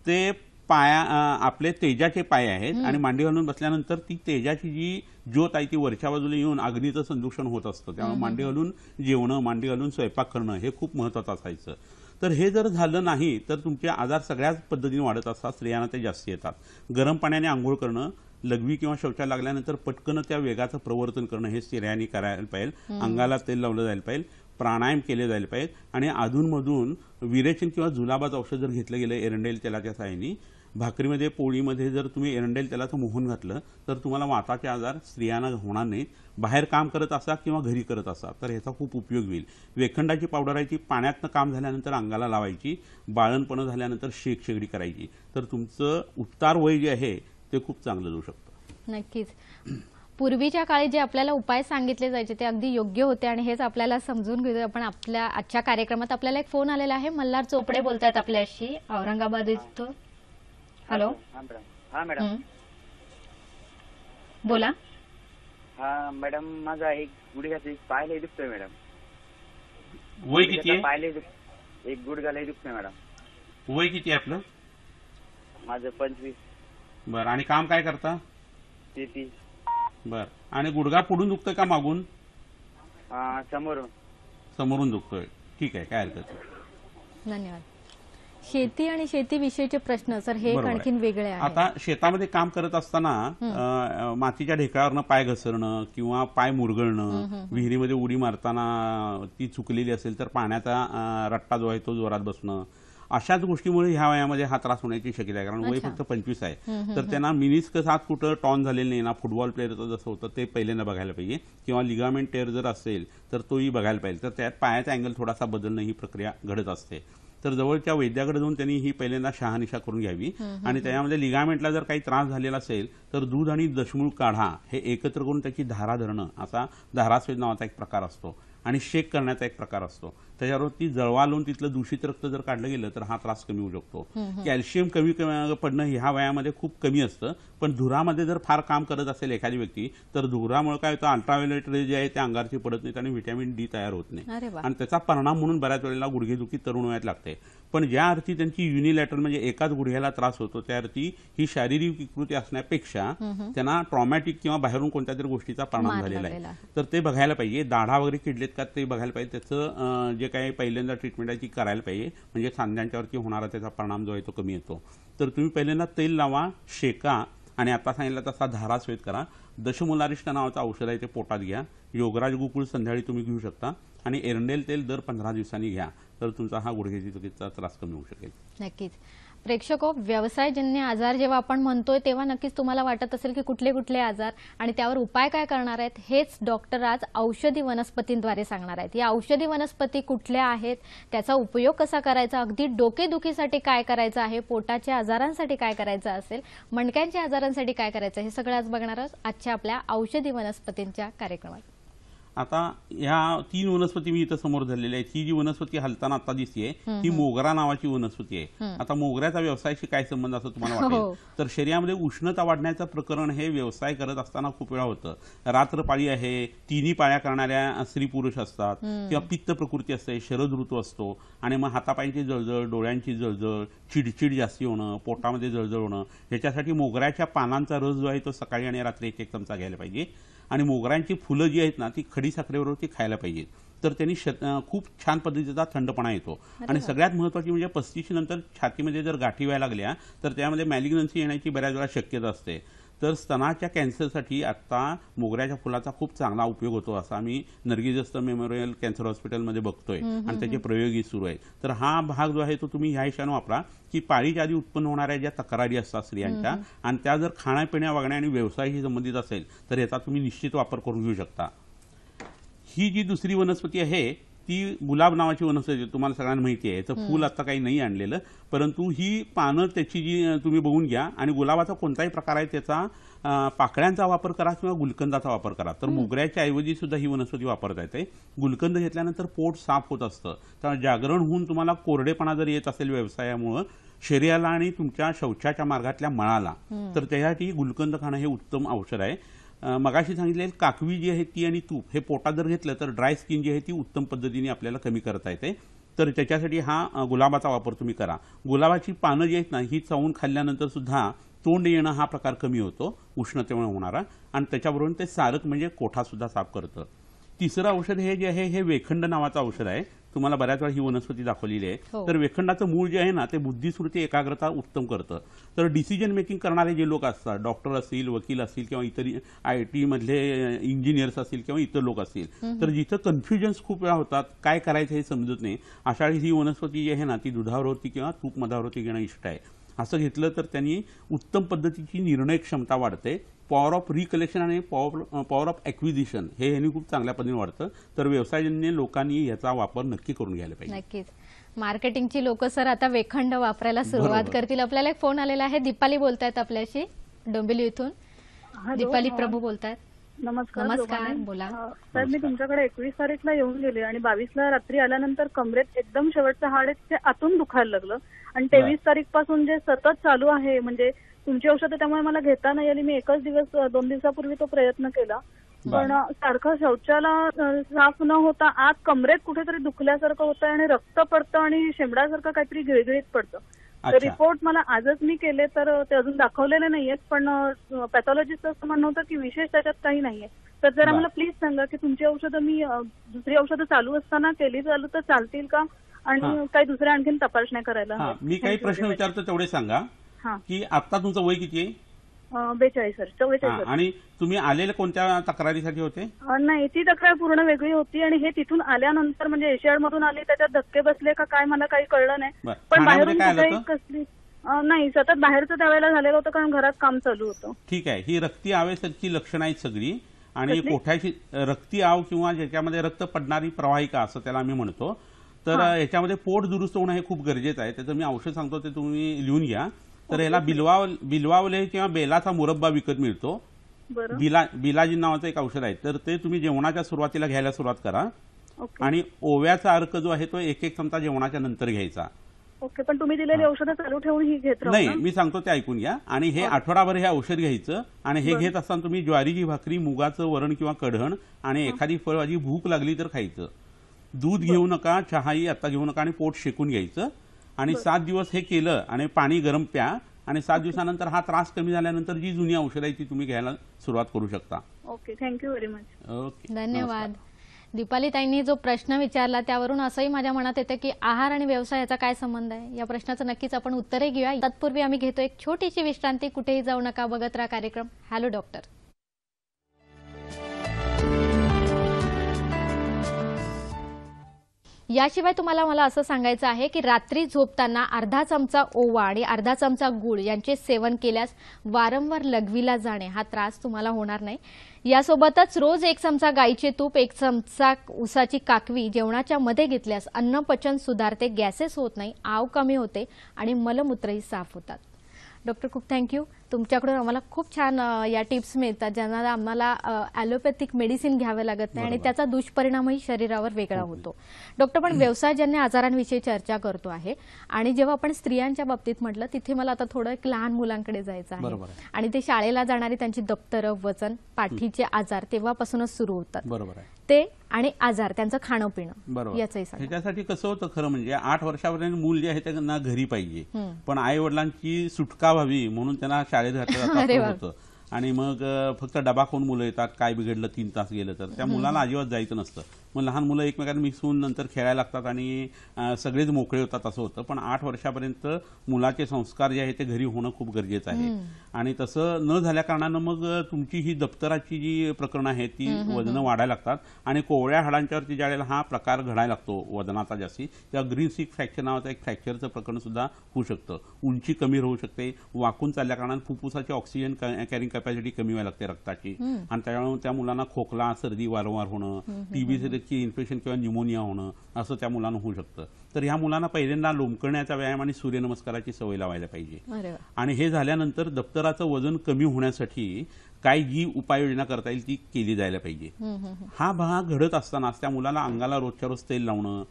ते पाया आपले तेजाचे पाय आहेत आणि मांडी घालून बसल्यानंतर ती तेजाची जी ज्योत आहे ती वरच्या बाजूला येऊन अग्नीचं संदूषण होत असतं त्यामुळे मांडी घालून जेवणं मांडी घालून स्वयंपाक करणं हे खूप महत्त्वाचं असायचं तर हे जर झालं नाही तर तुमचे आजार सगळ्याच पद्धतीने वाढत असतात स्त्रियांना ते जास्त येतात गरम पाण्याने आंघोळ करणं लघवी किंवा शौचा लागल्यानंतर पटकन त्या वेगाचं प्रवर्तन करणं हे स्त्रियांनी करायला पाहिजे अंगाला तेल लावलं जायला पाहिजे प्राणायाम केले जायला पाहिजे आणि अधूनमधून विरेचन किंवा जुलाबाचं औषध जर घेतलं गेलं एरंडेल तेलाच्या साह्याने भाकरीमध्ये पोळीमध्ये जर तुम्ही एरंडेल तेलाचं मोहन घातलं तर तुम्हाला वाताचे आजार स्त्रियांना होणार नाहीत बाहेर काम करत असा किंवा घरी करत असा तर ह्याचा खूप उपयोग होईल वेखंडाची पावडर आहे पाण्यातनं काम झाल्यानंतर अंगाला लावायची बाळणपणं झाल्यानंतर शेक शेगडी करायची तर तुमचं उत्तार वय जे आहे ते खूप चांगलं जाऊ शकतं नक्कीच पूर्वीच्या काळी जे आपल्याला उपाय सांगितले जायचे ते अगदी योग्य होते आणि हेच आपल्याला समजून घेतो आपण आपल्या आजच्या कार्यक्रमात आपल्याला एक फोन आलेला आहे मल्हार चोपडे बोलतात आपल्याशी औरंगाबाद इथं हॅलो हा मॅडम बोला हा मॅडम माझा एक गुडघ्याचा एक पायला दुखतोय मॅडम वय किती एक गुडघ्याला दुखतोय मॅडम वय किती आपलं माझं पंचवीस बर आणि काम काय करता बर आणि गुडघा पुढून दुखतोय का मागून समोरून समोरून दुखतोय ठीक आहे काय हरकत नाही. धन्यवाद शेती आणि शेतीविषयीचे प्रश्न सर हे आणखीन वेगळे आता शेतामध्ये काम करत असताना मातीच्या ढेकळावरनं पाय घसरणं किंवा पाय मुरगळणं विहिरीमध्ये उडी मारताना ती चुकलेली असेल तर पाण्याचा रट्टा जो आहे तो जोरात बसणं अशाच गोष्टीमुळे ह्या वयामध्ये हा त्रास होण्याची शक्यता आहे कारण वय फक्त पंचवीस आहे तर त्यांना मिनिस्कस आज कुठं टॉन झालेलं नाही ना फुटबॉल प्लेअरचं जसं होतं ते पहिल्यांदा बघायला पाहिजे किंवा लिगामेंट टेअर जर असेल तर तोही बघायला पाहिजे तर त्यात पायाचा अँगल थोडासा बदलणं ही प्रक्रिया घडत असते तर जवळच्या वैद्याकडे जाऊन त्यांनी ही पहिल्यांदा शहानिशा करून घ्यावी आणि त्याच्यामध्ये लिगामेंटला जर काही त्रास झालेला असेल तर दूध आणि दशमूळ काढा हे एकत्र करून त्याची धारा धरणं असा धारास्वेद नावाचा एक प्रकार असतो आणि शेक करण्याचा एक प्रकार असतो त्याच्यावर ती जळवा लावून तिथलं दूषित रक्त जर काढलं गेलं तर हा त्रास कमी होऊ शकतो कॅल्शियम कमी पडणं ह्या वयामध्ये खूप कमी असतं पण धुरामध्ये जर फार काम करत असेल एखादी व्यक्ती तर धुरामुळे काय होतं अल्ट्राव्हायलेट रे जे आहे ते अंगारची पडत नाहीत आणि व्हिटॅमिन डी तयार होत नाही आणि त्याचा परिणाम म्हणून बऱ्याच वेळेला गुडघेदुखी तरुण वयात लागते पण ज्या अर्थी त्यांची युनिलॅटरल म्हणजे एकाच गुडघ्याला त्रास होतो त्या अर्थी ही शारीरिक विकृती असण्यापेक्षा त्यांना ट्रॉमॅटिक किंवा बाहेरून कोणत्या तरी गोष्टीचा परिणाम झालेला आहे तर ते बघायला पाहिजे दाढा वगैरे किडलेत का ते बघायला पाहिजे त्याचं जे काय पहिल्यांदा ट्रीटमेंट आहे ती करायला पाहिजे म्हणजे सांध्यांच्यावरती होणारा त्याचा परिणाम जो आहे तो कमी येतो तर तुम्ही पहिल्यांदा तेल लावा शेका आणि आता सांगितलं तसा धारा स्वेत करा दशमुलारिष्ट नावाचं औषध आहे ते पोटात घ्या योगराज गोकुळ संध्याकाळी तुम्ही घेऊ शकता आणि एरंडेल तेल दर पंधरा दिवसांनी घ्या तर तुमचा हा गुडघेची त्रास कमी होऊ शकेल नक्कीच प्रेक्षको हो, व्यवसायजन्य आजार जेव्हा आपण म्हणतोय तेव्हा नक्कीच तुम्हाला वाटत असेल की कुठले कुठले आजार आणि त्यावर उपाय काय करणार आहेत हेच डॉक्टर आज औषधी वनस्पतींद्वारे सांगणार आहेत या औषधी वनस्पती कुठल्या आहेत त्याचा उपयोग कसा करायचा अगदी डोकेदुखीसाठी काय करायचं आहे पोटाच्या आजारांसाठी काय करायचं असेल मणक्यांच्या आजारांसाठी काय करायचं हे सगळं आज बघणार आहोत आजच्या आपल्या औषधी वनस्पतींच्या कार्यक्रमात आता ह्या तीन वनस्पती मी इथं समोर झालेल्या आहेत ही जी वनस्पती हलताना आता दिसते ती मोगरा नावाची वनस्पती आहे आता मोगऱ्याचा व्यवसायाशी काय संबंध असं तुम्हाला हो. वाटेल तर शरीरामध्ये उष्णता वाढण्याचं प्रकरण हे व्यवसाय करत असताना खूप वेळा होतं रात्रपाळी आहे तिन्ही पाळ्या करणाऱ्या स्त्री पुरुष असतात किंवा पित्त प्रकृती असते शरद ऋतू असतो आणि मग हातापायांची जळजळ डोळ्यांची जळजळ चिडचिड जास्ती होणं पोटामध्ये जळजळ होणं ह्याच्यासाठी मोगऱ्याच्या पानांचा रस जो आहे तो सकाळी आणि रात्री एक एक चमचा घ्यायला पाहिजे आणि मोगऱ्यांची फुलं जी आहेत ना ती खडी साखरेबरोबर ती खायला पाहिजेत तर त्यांनी शत खूप छान पद्धतीचा थंडपणा येतो आणि सगळ्यात महत्वाची म्हणजे पस्तीशी नंतर छातीमध्ये जर गाठी व्हायला लागल्या तर त्यामध्ये मॅलिग्नन्सी येण्याची बऱ्याच वेळा शक्यता असते तर स्तनाच्या कॅन्सरसाठी आत्ता मोगऱ्याच्या फुलाचा खूप चांगला उपयोग होतो असा आम्ही नर्गिजस्त मेमोरियल कॅन्सर हॉस्पिटलमध्ये बघतोय आणि त्याचे प्रयोगही सुरू आहेत तर हा भाग जो आहे तो तुम्ही ह्या हिशानं वापरा की पाळीच्या आधी उत्पन्न होणाऱ्या ज्या तक्रारी असतात स्त्रियांच्या आणि त्या जर खाण्यापिण्या वागण्या आणि व्यवसायाशी संबंधित असेल तर याचा तुम्ही निश्चित वापर करून घेऊ शकता ही जी दुसरी वनस्पती आहे ती गुलाब नावाची वनस्पती तुम्हाला सगळ्यांना माहिती आहे तर फूल आता काही नाही आणलेलं परंतु ही पानं त्याची जी तुम्ही बघून घ्या आणि गुलाबाचा कोणताही प्रकार आहे त्याचा पाकळ्यांचा वापर करा किंवा गुलकंदाचा वापर करा तर मोगऱ्याच्या ऐवजी सुद्धा ही वनस्पती वापरता येते गुलकंद घेतल्यानंतर पोट साफ होत असतं तर जागरण होऊन तुम्हाला कोरडेपणा जर येत असेल व्यवसायामुळं शरीराला आणि तुमच्या शौचाच्या मार्गातल्या मळाला तर त्यासाठी गुलकंद खाणं हे उत्तम औषध आहे मगाशी सांगितले काकवी जी आहे ती आणि तूप हे पोटात जर घेतलं तर ड्राय स्किन जी आहे ती उत्तम पद्धतीने आपल्याला कमी करता येते तर त्याच्यासाठी हा गुलाबाचा वापर तुम्ही करा गुलाबाची पानं जी आहेत ना ही चावून खाल्ल्यानंतर सुद्धा तोंड येणं हा प्रकार कमी होतो उष्णतेमुळे होणारा आणि त्याच्याबरोबर ते सारक म्हणजे कोठासुद्धा साफ करतं तिसरं औषध हे जे आहे हे वेखंड नावाचं औषध आहे तुम्हाला बऱ्याच वेळा ही वनस्पती दाखवलेली आहे हो. तर वेखंडाचं मूळ जे आहे ना ते बुद्धिस्मृती एकाग्रता उत्तम करतं तर डिसिजन मेकिंग करणारे जे लोक असतात डॉक्टर असतील वकील असतील किंवा इतर आय टी मधले इंजिनियर्स असतील किंवा इतर लोक असतील तर जिथं कन्फ्युजन्स खूप वेळा होतात काय करायचं हे समजत नाही अशा ही वनस्पती जी आहे ना ती दुधावरती किंवा तूप मधावरती घेणं इष्ट आहे असं घेतलं तर त्यांनी उत्तम पद्धतीची निर्णय क्षमता वाढते पॉवर ऑफ रिकलेक्शन आणि पॉवर ऑफ एक्विजिशन हे ह्यांनी खूप चांगल्या पद्धतीने वाढतं तर व्यवसायजन्य लोकांनी याचा वापर नक्की करून घ्यायला पाहिजे नक्कीच मार्केटिंगची लोक सर आता वेखंड वापरायला सुरुवात करतील आपल्याला एक फोन आलेला आहे दीपाली बोलतायत आपल्याशी डोंबिवली इथून दीपाली प्रभू बोलतायत नमस्कार नमस्कार बोला सर मी तुमच्याकडे एकवीस तारीखला येऊन गेले आणि बावीसला रात्री आल्यानंतर कमरेत एकदम शेवटचं हाड आहे ते आतून दुखायला लागलं आणि तेवीस तारीख पासून जे सतत चालू आहे म्हणजे तुमची औषधं त्यामुळे मला घेता नाही आली मी एकच दिवस दोन दिवसापूर्वी तो प्रयत्न केला पण सारखं शौचाला साफ न होता आत कमरेत कुठेतरी दुखल्यासारखं होतं आणि रक्त पडतं आणि शेंबडासारखं काहीतरी गिळगिळीत पडतं तर रिपोर्ट मला आजच मी केले तर ते अजून दाखवलेले नाहीयेत पण पॅथॉलॉजिस्ट असं म्हणणं होतं की विशेष त्याच्यात काही नाहीये तर जरा मला प्लीज सांगा की तुमची औषधं मी दुसरी औषधं चालू असताना केली चालू तर चालतील का आणि काही दुसऱ्या आणखीन तपासण्या करायला मी काही प्रश्न विचारतो तेवढे सांगा की आता तुमचं वय किती आहे बेचाळीस सर चव्वेचाळीस आणि तुम्ही आलेले कोणत्या तक्रारीसाठी होते नाही ती तक्रार पूर्ण वेगळी होती आणि हे तिथून आल्यानंतर म्हणजे एशियाड मधून आली त्याच्यात धक्के बसले का काय मला काही कळलं नाही पण बाहेरून कसली नाही सतत बाहेरचं त्यावेळेला झालेलं होतं कारण घरात काम चालू होतं ठीक आहे ही रक्ती आवेसाची लक्षणं आहेत सगळी आणि कोठ्याची रक्ती आव किंवा ज्याच्यामध्ये रक्त पडणारी प्रवाहिका असं त्याला आम्ही म्हणतो तर याच्यामध्ये पोट दुरुस्त होणं हे खूप गरजेचं आहे त्याचं मी औषध सांगतो ते तुम्ही लिहून घ्या तर याला बिलवाव बिलवावले किंवा बेलाचा मुरब्बा विकत मिळतो बिला बिलाजी नावाचं एक औषध आहे तर ते तुम्ही जेवणाच्या सुरुवातीला घ्यायला सुरुवात करा आणि ओव्याचा अर्क जो आहे तो एक एक चमचा जेवणाच्या नंतर घ्यायचा ओके पण तुम्ही दिलेली औषधं चालू ठेवून ही घेत नाही मी सांगतो ते ऐकून घ्या आणि हे आठवडाभर हे औषध घ्यायचं आणि हे घेत असताना तुम्ही ज्वारीची भाकरी मुगाचं वरण किंवा कढण आणि एखादी भाजी भूक लागली तर खायचं दूध घेऊ नका चहाही आता घेऊ नका आणि पोट शेकून घ्यायचं आणि सात दिवस हे केलं आणि पाणी गरम प्या आणि सात दिवसानंतर हा त्रास कमी झाल्यानंतर जी जुनी औषध आहे ती तुम्ही घ्यायला सुरुवात करू शकता okay thank you very much okay धन्यवाद दीपाली ताईंनी जो प्रश्न विचारला त्यावरून असंही माझ्या मनात येतं की आहार आणि व्यवसायाचा काय संबंध आहे या प्रश्नाचं नक्कीच आपण उत्तरही घेऊया तत्पूर्वी आम्ही घेतो एक छोटीशी विश्रांती कुठेही जाऊ नका बघत राहा कार्यक्रम हॅलो डॉक्टर याशिवाय तुम्हाला मला असं सांगायचं आहे की रात्री झोपताना अर्धा चमचा ओवा आणि अर्धा चमचा गुळ यांचे सेवन केल्यास वारंवार लघवीला जाणे हा त्रास तुम्हाला होणार नाही यासोबतच रोज एक चमचा गायीचे तूप एक चमचा उसाची काकवी जेवणाच्या मध्ये घेतल्यास अन्नपचन सुधारते गॅसेस होत नाही आव कमी होते आणि मलमूत्रही साफ होतात डॉक्टर खूप थँक्यू तुमच्याकडून आम्हाला खूप छान या टिप्स मिळतात ज्यांना आम्हाला ॲलोपॅथिक मेडिसिन घ्यावे लागत नाही आणि त्याचा दुष्परिणामही शरीरावर वेगळा हो, हो. होतो डॉक्टर पण व्यवसाय व्यवसायजन्य आजारांविषयी चर्चा करतो आहे आणि जेव्हा आपण स्त्रियांच्या बाबतीत म्हटलं तिथे मला आता थोडं एक लहान मुलांकडे जायचं आहे आणि ते शाळेला जाणारी त्यांची दप्तर वजन पाठीचे आजार तेव्हापासूनच सुरू होतात बरोबर ते आणि आजार त्यांचं खाणं पिणं बरोबर याच्यासाठी कसं होतं खरं म्हणजे आठ वर्षापर्यंत मूल जे आहे त्यांना घरी पाहिजे पण आई वडिलांची सुटका व्हावी म्हणून त्यांना शाळेत घातलं जातं आणि मग फक्त डबा खाऊन मुलं येतात काय बिघडलं तीन तास गेलं तर त्या मुलांना अजिबात जायचं नसतं मग लहान मुलं एकमेकांना मिसळून नंतर खेळायला लागतात आणि सगळेच मोकळे होतात असं होतं पण आठ वर्षापर्यंत मुलाचे संस्कार जे आहे ते घरी होणं खूप गरजेचं आहे आणि तसं न झाल्या कारणानं मग तुमची ही दप्तराची जी प्रकरणं आहेत ती वजनं वाढायला लागतात आणि कोवळ्या हाडांच्यावरती वेळेला हा प्रकार घडायला लागतो वजनाचा जास्ती तेव्हा ग्रीन सिक फ्रॅक्चर नावाचं एक फ्रॅक्चरचं प्रकरण सुद्धा होऊ शकतं उंची कमी होऊ शकते वाकून चालल्या कारण फुफ्फुसाचे ऑक्सिजन कॅरिंग कॅपॅसिटी कमी व्हायला लागते रक्ताची आणि त्यामुळे त्या मुलांना खोकला सर्दी वारंवार होणं टीबीसी इन्फेक्शन किंवा न्युमोनिया होणं असं त्या मुलांना होऊ शकतं तर ह्या मुलांना पहिल्यांदा लोंबकण्याचा व्यायाम आणि सूर्यनमस्काराची सवय लावायला पाहिजे आणि हे झाल्यानंतर दप्तराचं वजन कमी होण्यासाठी काय जी उपाययोजना करता येईल ती केली जायला पाहिजे हा भाग घडत असतानाच त्या मुलाला अंगाला रोजच्या रोज तेल लावणं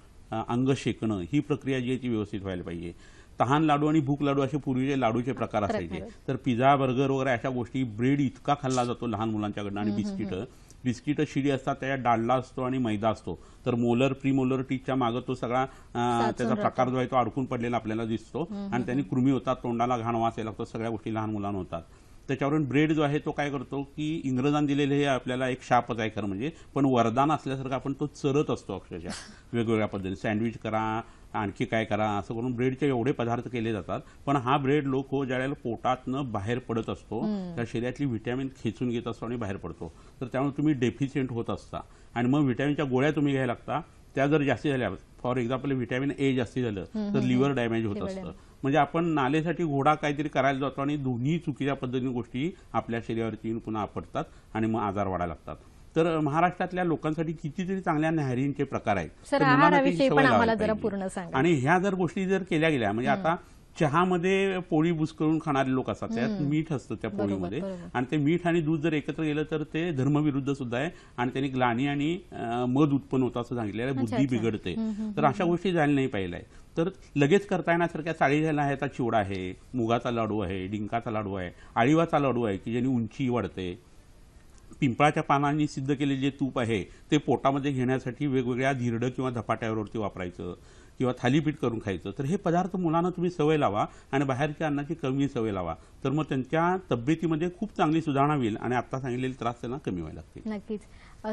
अंग शेकणं ही प्रक्रिया जी आहे ती व्यवस्थित व्हायला पाहिजे तहान लाडू आणि भूक लाडू असे पूर्वीचे लाडूचे प्रकार असायचे तर पिझ्झा बर्गर वगैरे अशा गोष्टी ब्रेड इतका खाल्ला जातो लहान मुलांच्याकडनं आणि बिस्किटं बिस्किटं शिडी असतात त्याच्यात डाळला असतो आणि मैदा असतो तर मोलर प्री मोलर टीच्या मागं तो सगळा त्याचा प्रकार जो आहे तो अडकून पडलेला आपल्याला दिसतो आणि त्यांनी कृमी होतात तोंडाला घाण वास लागतो सगळ्या गोष्टी लहान मुलांना होतात त्याच्यावरून ब्रेड जो आहे तो काय करतो की इंग्रजांनी दिलेले हे आपल्याला एक शापच आहे खरं म्हणजे पण वरदान असल्यासारखं आपण तो चरत असतो अक्षरशः वेगवेगळ्या पद्धतीने सँडविच करा आणखी काय करा असं करून ब्रेडचे एवढे पदार्थ केले जातात पण हा ब्रेड लोक हो, ज्या वेळेला पोटातनं बाहेर पडत असतो त्या शरीरातली व्हिटॅमिन खेचून घेत असतो आणि बाहेर पडतो तर त्यामुळे तुम्ही डेफिशियंट होत असता आणि मग व्हिटॅमिनच्या गोळ्या तुम्ही घ्यायला लागता त्या जर जास्ती झाल्या फॉर एक्झाम्पल व्हिटॅमिन ए जास्ती झालं तर लिव्हर डॅमेज होत असतं म्हणजे आपण नालेसाठी घोडा काहीतरी करायला जातो आणि दोन्ही चुकीच्या पद्धतीने गोष्टी आपल्या शरीरावरती पुन्हा आपटतात आणि मग आजार वाढायला लागतात तर महाराष्ट्रातल्या लोकांसाठी कितीतरी चांगल्या नहरींचे प्रकार आहेत आणि ह्या जर गोष्टी जर केल्या गेल्या म्हणजे आता चहामध्ये पोळी करून खाणारे लोक असतात त्यात मीठ असतं त्या पोळीमध्ये आणि ते मीठ आणि दूध जर एकत्र गेलं तर ते धर्मविरुद्ध सुद्धा आहे आणि त्यांनी ग्लानी आणि मध उत्पन्न होतं असं सांगितलेलं आहे बुद्धी बिघडते तर अशा गोष्टी जायला नाही पाहिजे तर लगेच करता येण्यासारख्या चाळी झाल्या आहेत चिवडा आहे मुगाचा लाडू आहे डिंकाचा लाडू आहे आळीवाचा लाडू आहे की ज्यांनी उंची वाढते पिंपळाच्या पानांनी सिद्ध केलेले जे तूप आहे ते पोटामध्ये घेण्यासाठी वेगवेगळ्या धिरडं किंवा धपाट्यावरती वापरायचं किंवा थालीपीठ करून खायचं तर हे पदार्थ मुलांना तुम्ही सवय लावा आणि बाहेरच्या अन्नाची कमी सवय लावा तर मग त्यांच्या तब्येतीमध्ये खूप चांगली सुधारणा होईल आणि आता सांगितलेले त्रास त्यांना कमी व्हायला लागतील नक्कीच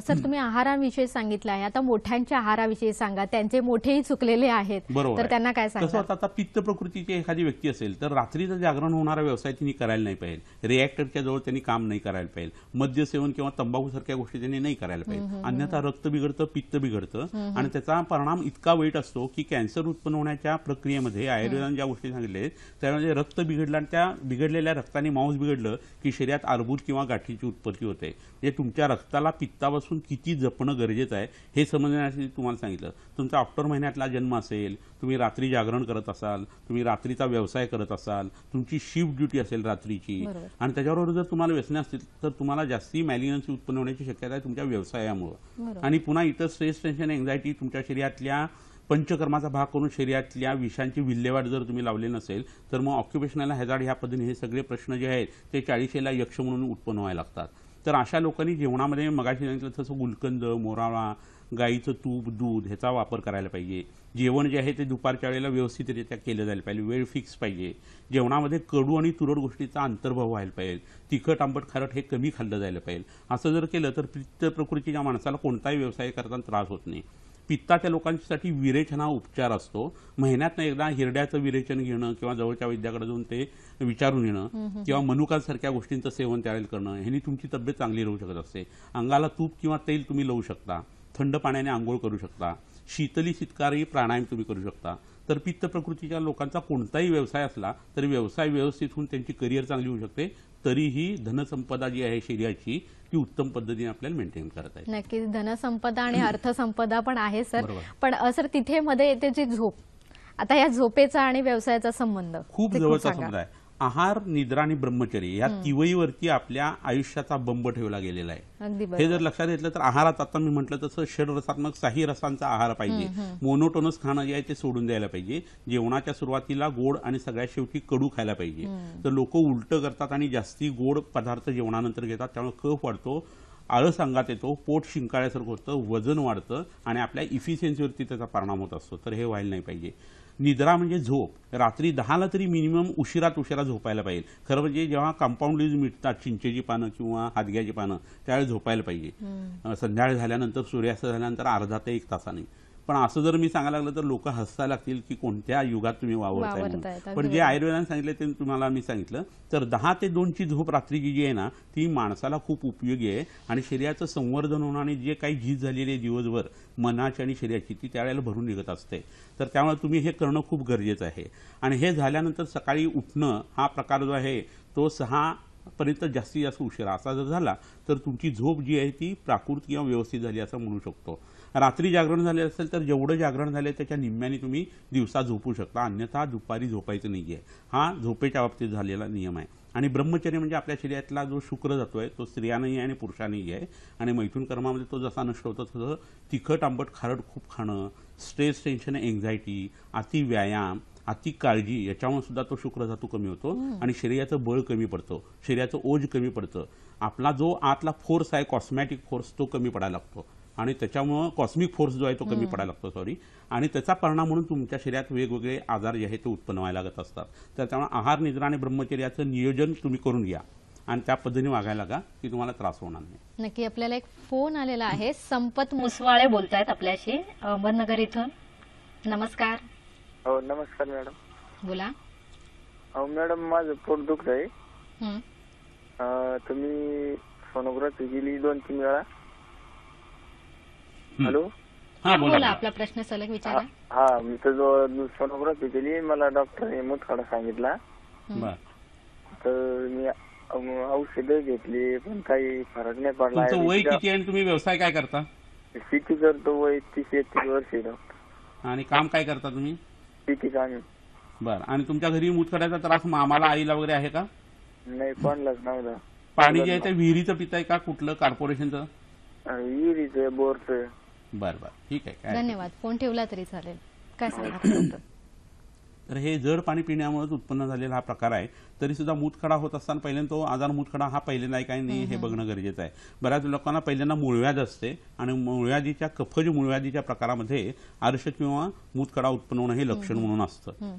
सर तुम्ही आहाराविषयी सांगितलं आहे आता मोठ्यांच्या आहाराविषयी सांगा त्यांचे मोठेही चुकलेले आहेत तर त्यांना काय सांगा आता पित्त प्रकृतीची एखादी व्यक्ती असेल तर रात्रीचं जागरण होणारा व्यवसाय त्यांनी करायला नाही पाहिजे रिॲक्टरच्या जवळ त्यांनी काम नाही करायला पाहिजे मद्यसेवन किंवा तंबाखू सारख्या गोष्टी त्यांनी नाही करायला पाहिजे अन्यथा रक्त बिघडतं पित्त बिघडतं आणि त्याचा परिणाम इतका वाईट असतो की कॅन्सर उत्पन्न होण्याच्या प्रक्रियेमध्ये आयुर्वेदान ज्या गोष्टी सांगितल्या त्यामध्ये रक्त बिघडलं आणि त्या बिघडलेल्या रक्ताने मांस बिघडलं की शरीरात आरबूत किंवा गाठीची उत्पत्ती होते म्हणजे तुमच्या रक्ताला पित्ता आतापासून किती जपणं गरजेचं आहे हे समजण्यासाठी तुम्हाला सांगितलं तुमचा ऑक्टोबर महिन्यातला जन्म असेल तुम्ही रात्री जागरण करत असाल तुम्ही रात्रीचा व्यवसाय करत असाल तुमची शिफ्ट ड्युटी असेल रात्रीची आणि त्याच्याबरोबर जर तुम्हाला व्यसने असतील तर तुम्हाला जास्ती मॅलिनन्सी उत्पन्न होण्याची शक्यता आहे तुमच्या व्यवसायामुळं आणि पुन्हा इतर स्ट्रेस टेन्शन एन्झायटी तुमच्या शरीरातल्या पंचकर्माचा भाग करून शरीरातल्या विषांची विल्हेवाट जर तुम्ही लावले नसेल तर मग ऑक्युपेशनल हॅझार्ड ह्या पद्धतीने हे सगळे प्रश्न जे आहेत ते चाळीशेला यक्ष म्हणून उत्पन्न व्हायला लागतात तर अशा लोकांनी जेवणामध्ये मगाशी सांगितलं तसं गुलकंद मोराळा गाईचं तूप दूध ह्याचा वापर करायला पाहिजे जेवण जे आहे ते दुपारच्या वेळेला व्यवस्थितरित्या केलं जायला पाहिजे वेळ फिक्स पाहिजे जेवणामध्ये कडू आणि तुरड गोष्टीचा अंतर्भाव व्हायला पाहिजे तिखट आंबट खारट हे कमी खाल्लं जायला पाहिजे असं जर केलं तर पित्त प्रकृतीच्या माणसाला कोणताही व्यवसाय करताना त्रास होत नाही पित्ताच्या लोकांसाठी विरेचन हा उपचार असतो महिन्यात एकदा हिरड्याचं विरेचन घेणं किंवा जवळच्या वैद्याकडे जाऊन ते विचारून येणं किंवा मनुकांसारख्या गोष्टींचं सेवन त्यावेळेला करणं ह्यांनी तुमची तब्येत चांगली राहू शकत असते अंगाला तूप किंवा तेल तुम्ही लावू शकता थंड पाण्याने आंघोळ करू शकता शीतली शीतकारी प्राणायाम तुम्ही करू शकता तर पित्त प्रकृतीच्या लोकांचा कोणताही व्यवसाय असला तरी व्यवसाय व्यवस्थित होऊन त्यांची करिअर चांगली होऊ शकते तरीही धनसंपदा जी आहे शरीराची ती उत्तम पद्धतीने आपल्याला मेंटेन करत आहे नक्कीच धनसंपदा आणि अर्थसंपदा पण आहे सर पण सर तिथे मध्ये येते जी झोप आता या झोपेचा आणि व्यवसायाचा संबंध खूप जवळचा संबंध आहे आहार निद्रा आणि ब्रह्मचर्य या तिवईवरती आपल्या आयुष्याचा बंब ठेवला गेलेला आहे हे जर लक्षात घेतलं तर आहारात आता मी म्हटलं तसं रसात्मक साही रसांचा आहार पाहिजे मोनोटोनस खाणं जे आहे ते सोडून द्यायला पाहिजे जेवणाच्या सुरुवातीला गोड आणि सगळ्यात शेवटी कडू खायला पाहिजे तर लोक उलटं करतात आणि जास्ती गोड पदार्थ जेवणानंतर घेतात त्यामुळे कफ वाढतो आळस अंगात येतो पोट शिंकाळ्यासारखं होतं वजन वाढतं आणि आपल्या इफिशियन्सीवरती त्याचा परिणाम होत असतो तर हे व्हायला नाही पाहिजे निद्रा म्हणजे झोप रात्री दहाला तरी मिनिमम उशिरात उशिरा झोपायला पाहिजे खरं म्हणजे जेव्हा कंपाऊंड लीज मिटतात चिंचेची पानं किंवा हादग्याची पानं त्यावेळी झोपायला पाहिजे संध्याकाळी झाल्यानंतर सूर्यास्त झाल्यानंतर अर्धा ते एक तासाने पण असं जर मी सांगायला लागलं तर लोक हसायला लागतील की कोणत्या युगात तुम्ही वावरताय पण जे आयुर्वेदाने सांगितले ते तुम्हाला मी सांगितलं तर दहा ते दोनची झोप रात्री जी आहे ना ती माणसाला खूप उपयोगी आहे आणि शरीराचं संवर्धन होणं आणि जे काही झीज झालेली आहे दिवसभर मनाची आणि शरीराची ती त्यावेळेला भरून निघत असते तर त्यामुळे तुम्ही हे करणं खूप गरजेचं आहे आणि हे झाल्यानंतर सकाळी उठणं हा प्रकार जो आहे तो सहा पर्यंत जास्तीत जास्त उशिरा असा जर झाला तर तुमची झोप जी आहे ती प्राकृत किंवा व्यवस्थित झाली असं म्हणू शकतो रात्री जागरण झाले असेल तर जेवढं जागरण झाले त्याच्या निम्म्याने तुम्ही दिवसा झोपू शकता अन्यथा दुपारी झोपायचं नाही आहे हा झोपेच्या बाबतीत झालेला नियम आहे आणि ब्रह्मचर्य म्हणजे आपल्या शरीरातला जो शुक्र जातो आहे तो स्त्रियानंही आहे आणि पुरुषानंही आहे आणि मैथून कर्मामध्ये तो जसा नष्ट होतो तसं तिखट आंबट खारट खूप खाणं स्ट्रेस टेन्शन एन्झायटी अति व्यायाम अति काळजी याच्यामुळे सुद्धा तो शुक्रधातू कमी होतो आणि शरीराचं बळ कमी पडतं शरीराचं ओझ कमी पडतं आपला जो आतला फोर्स आहे कॉस्मॅटिक फोर्स तो कमी पडायला लागतो आणि त्याच्यामुळं कॉस्मिक फोर्स जो आहे तो कमी पडायला लागतो सॉरी आणि त्याचा परिणाम म्हणून तुमच्या शरीरात वेगवेगळे आजार जे आहे ते उत्पन्न व्हायला लागत असतात तर त्यामुळे आहार निद्रा आणि ब्रह्मचर्याचं नियोजन तुम्ही करून घ्या आणि त्या पद्धतीने वागायला का की तुम्हाला त्रास होणार नाही नक्की आपल्याला एक फोन आलेला आहे संपत मुसवाळे बोलतायत आपल्याशी अहमदनगर इथून नमस्कार हो नमस्कार मॅडम बोला हो मॅडम माझं पोट दुखत आहे तुम्ही फोनोग्राफी केली दोन तीन वेळा हॅलो हा बोला आपला प्रश्न सलग विचार हा तर जो सोनोग्राफ केली मला डॉक्टर मुतखडा सांगितला तर मी औषध घेतली पण काही फरक नाही पडला वय किती आणि तुम्ही व्यवसाय काय करता शेती करतो वय तीस एकतीस वर्ष आणि काम काय करता तुम्ही शेती काम बर आणि तुमच्या घरी मुतखड्याचा त्रास मामाला आईला वगैरे आहे का नाही पण लग्न पाणी जे आहे ते विहिरीचं पिताय का कुठलं कॉर्पोरेशनचं विहिरीचं बोरचं बर बर ठीक आहे धन्यवाद फोन ठेवला तरी चालेल काय तर हे जड पाणी पिण्यामुळेच उत्पन्न झालेला हा प्रकार आहे तरी सुद्धा मूतखडा होत असताना पहिल्यांदा तो आजार मूतखडा हा पहिल्यांदा आहे काही नाही हे बघणं गरजेचं आहे बऱ्याच लोकांना पहिल्यांदा मूळव्याध असते आणि मूळव्याधीच्या कफज मूळव्याधीच्या प्रकारामध्ये आरश किंवा मूतखडा उत्पन्न होणं हे लक्षण म्हणून असतं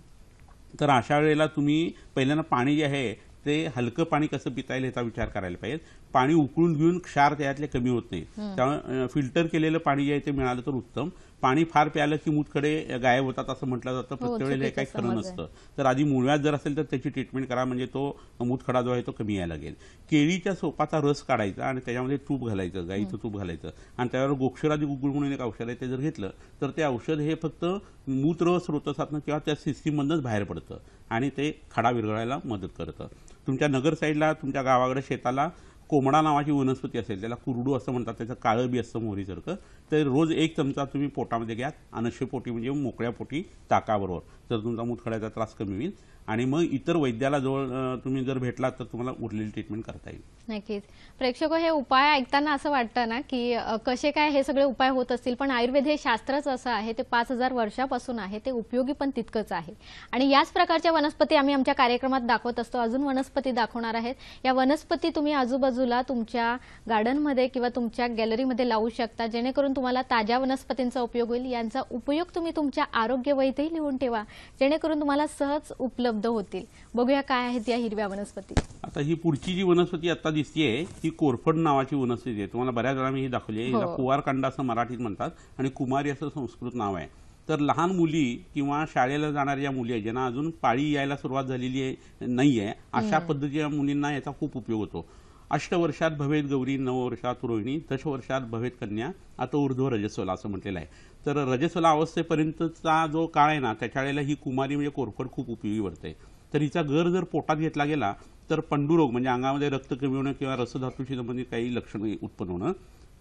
तर अशा वेळेला तुम्ही पहिल्यांदा पाणी जे आहे ते हलकं पाणी कसं पिता येईल याचा विचार करायला पाहिजे पाणी उकळून घेऊन क्षार त्यातले कमी होत नाही त्यामुळे फिल्टर केलेलं पाणी जे आहे ते मिळालं तर उत्तम पाणी फार प्यालं की मूतकडे गायब होतात असं म्हटलं जातं हो, प्रत्येक वेळेला हे काही खरं नसतं तर आधी मुळव्यात जर असेल तर त्याची ट्रीटमेंट करा म्हणजे तो मूतखडा जो आहे तो कमी यायला लागेल केळीच्या सोपाचा रस काढायचा आणि त्याच्यामध्ये तूप घालायचं गाईचं तूप घालायचं आणि त्यावर गोक्षरादी गुगुळ म्हणून एक औषध आहे ते जर घेतलं तर ते औषध हे फक्त मूत्र साधनं किंवा त्या सिस्टीममधनंच बाहेर पडतं आणि ते खडा विरघळायला मदत करतं तुमच्या नगर साईडला तुमच्या गावाकडे शेताला कोंबडा नावाची वनस्पती असेल त्याला कुरडू असं म्हणतात त्याचं काळं बी असतं मोहरीसारखं तर रोज एक चमचा तुम्ही पोटामध्ये घ्या अनश्य पोटी म्हणजे मोकळ्या पोटी ताकाबरोबर तर तुमचा मुतखड्याचा त्रास कमी होईल आणि मग इतर वैद्याला जवळ तुम्ही जर भेटला तर तुम्हाला उरलेली ट्रीटमेंट करता येईल नक्कीच प्रेक्षक हे उपाय ऐकताना असं वाटतं ना की कसे काय हे सगळे उपाय होत असतील पण आयुर्वेद हे शास्त्रच असं आहे ते पाच हजार वर्षापासून आहे ते उपयोगी पण तितकंच आहे आणि याच प्रकारच्या वनस्पती आम्ही आमच्या कार्यक्रमात दाखवत असतो अजून वनस्पती दाखवणार आहेत या वनस्पती तुम्ही आजूबाजूला तुमच्या गार्डनमध्ये किंवा तुमच्या गॅलरीमध्ये लावू शकता जेणेकरून तुम्हाला ताज्या वनस्पतींचा उपयोग होईल यांचा उपयोग तुम्ही तुमच्या आरोग्य वैद्यही लिहून ठेवा जेणेकरून तुम्हाला सहज उपलब्ध होतील बघूया काय आहेत या हिरव्या वनस्पती आता ही पुढची जी वनस्पती आता दिसतीये ही कोरफड नावाची वनस्पती आहे तुम्हाला बऱ्याच जणांनी ही दाखवली आहे हो. कुवारकांड असं मराठीत म्हणतात आणि कुमारी असं संस्कृत नाव आहे तर लहान मुली किंवा शाळेला जाणाऱ्या मुली आहेत ज्यांना अजून पाळी यायला सुरुवात झालेली नाही आहे अशा पद्धतीच्या मुलींना याचा खूप उपयोग होतो अष्टवर्षात भवेत गौरी नववर्षात रोहिणी दशवर्षात भवेत कन्या आता ऊर्ध्व रजस्वला असं म्हटलेलं आहे तर रजस्वला अवस्थेपर्यंतचा जो काळ आहे ना त्याच्या वेळेला ही कुमारी म्हणजे कोरफड खूप उपयोगी पडते तर हिचा गर जर पोटात घेतला गेला तर पंडुरोग म्हणजे अंगामध्ये रक्त कमी होणं किंवा रसधातूशी संबंधित काही लक्षण उत्पन्न होणं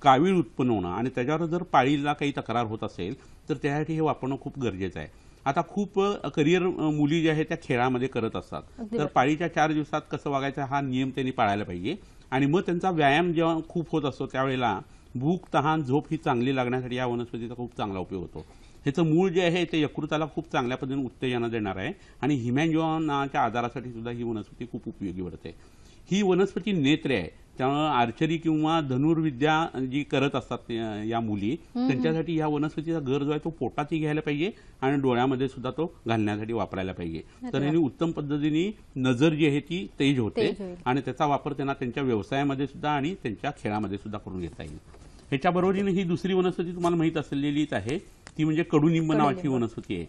कावीळ उत्पन्न होणं आणि त्याच्यावर जर पाळीला काही तक्रार होत असेल तर त्यासाठी हे वापरणं खूप गरजेचं आहे आता खूप करिअर मुली ज्या आहेत त्या खेळामध्ये करत असतात तर पाळीच्या चार दिवसात कसं वागायचं हा नियम त्यांनी पाळायला पाहिजे आणि मग त्यांचा व्यायाम जेव्हा खूप होत असतो त्यावेळेला भूक तहान झोप ही चांगली लागण्यासाठी या वनस्पतीचा खूप चांगला उपयोग होतो ह्याचं मूळ जे आहे ते यकृताला खूप चांगल्या पद्धतीने उत्तेजना देणार आहे आणि हिमॅन्जॉनाच्या आजारासाठी सुद्धा ही वनस्पती खूप उपयोगी पडते ही वनस्पती नेत्रे आहे त्यामुळे आर्चरी किंवा धनुर्विद्या जी करत असतात या मुली त्यांच्यासाठी या वनस्पतीचा घर जो आहे तो पोटातही घ्यायला पाहिजे आणि डोळ्यामध्ये सुद्धा तो घालण्यासाठी वापरायला पाहिजे तर यांनी उत्तम पद्धतीने नजर जी आहे ती तेज होते आणि त्याचा वापर त्यांना त्यांच्या व्यवसायामध्ये सुद्धा आणि त्यांच्या खेळामध्ये सुद्धा करून घेता येईल ह्याच्या ही दुसरी वनस्पती तुम्हाला माहीत असलेलीच आहे ती म्हणजे कडुनिंब नावाची वनस्पती आहे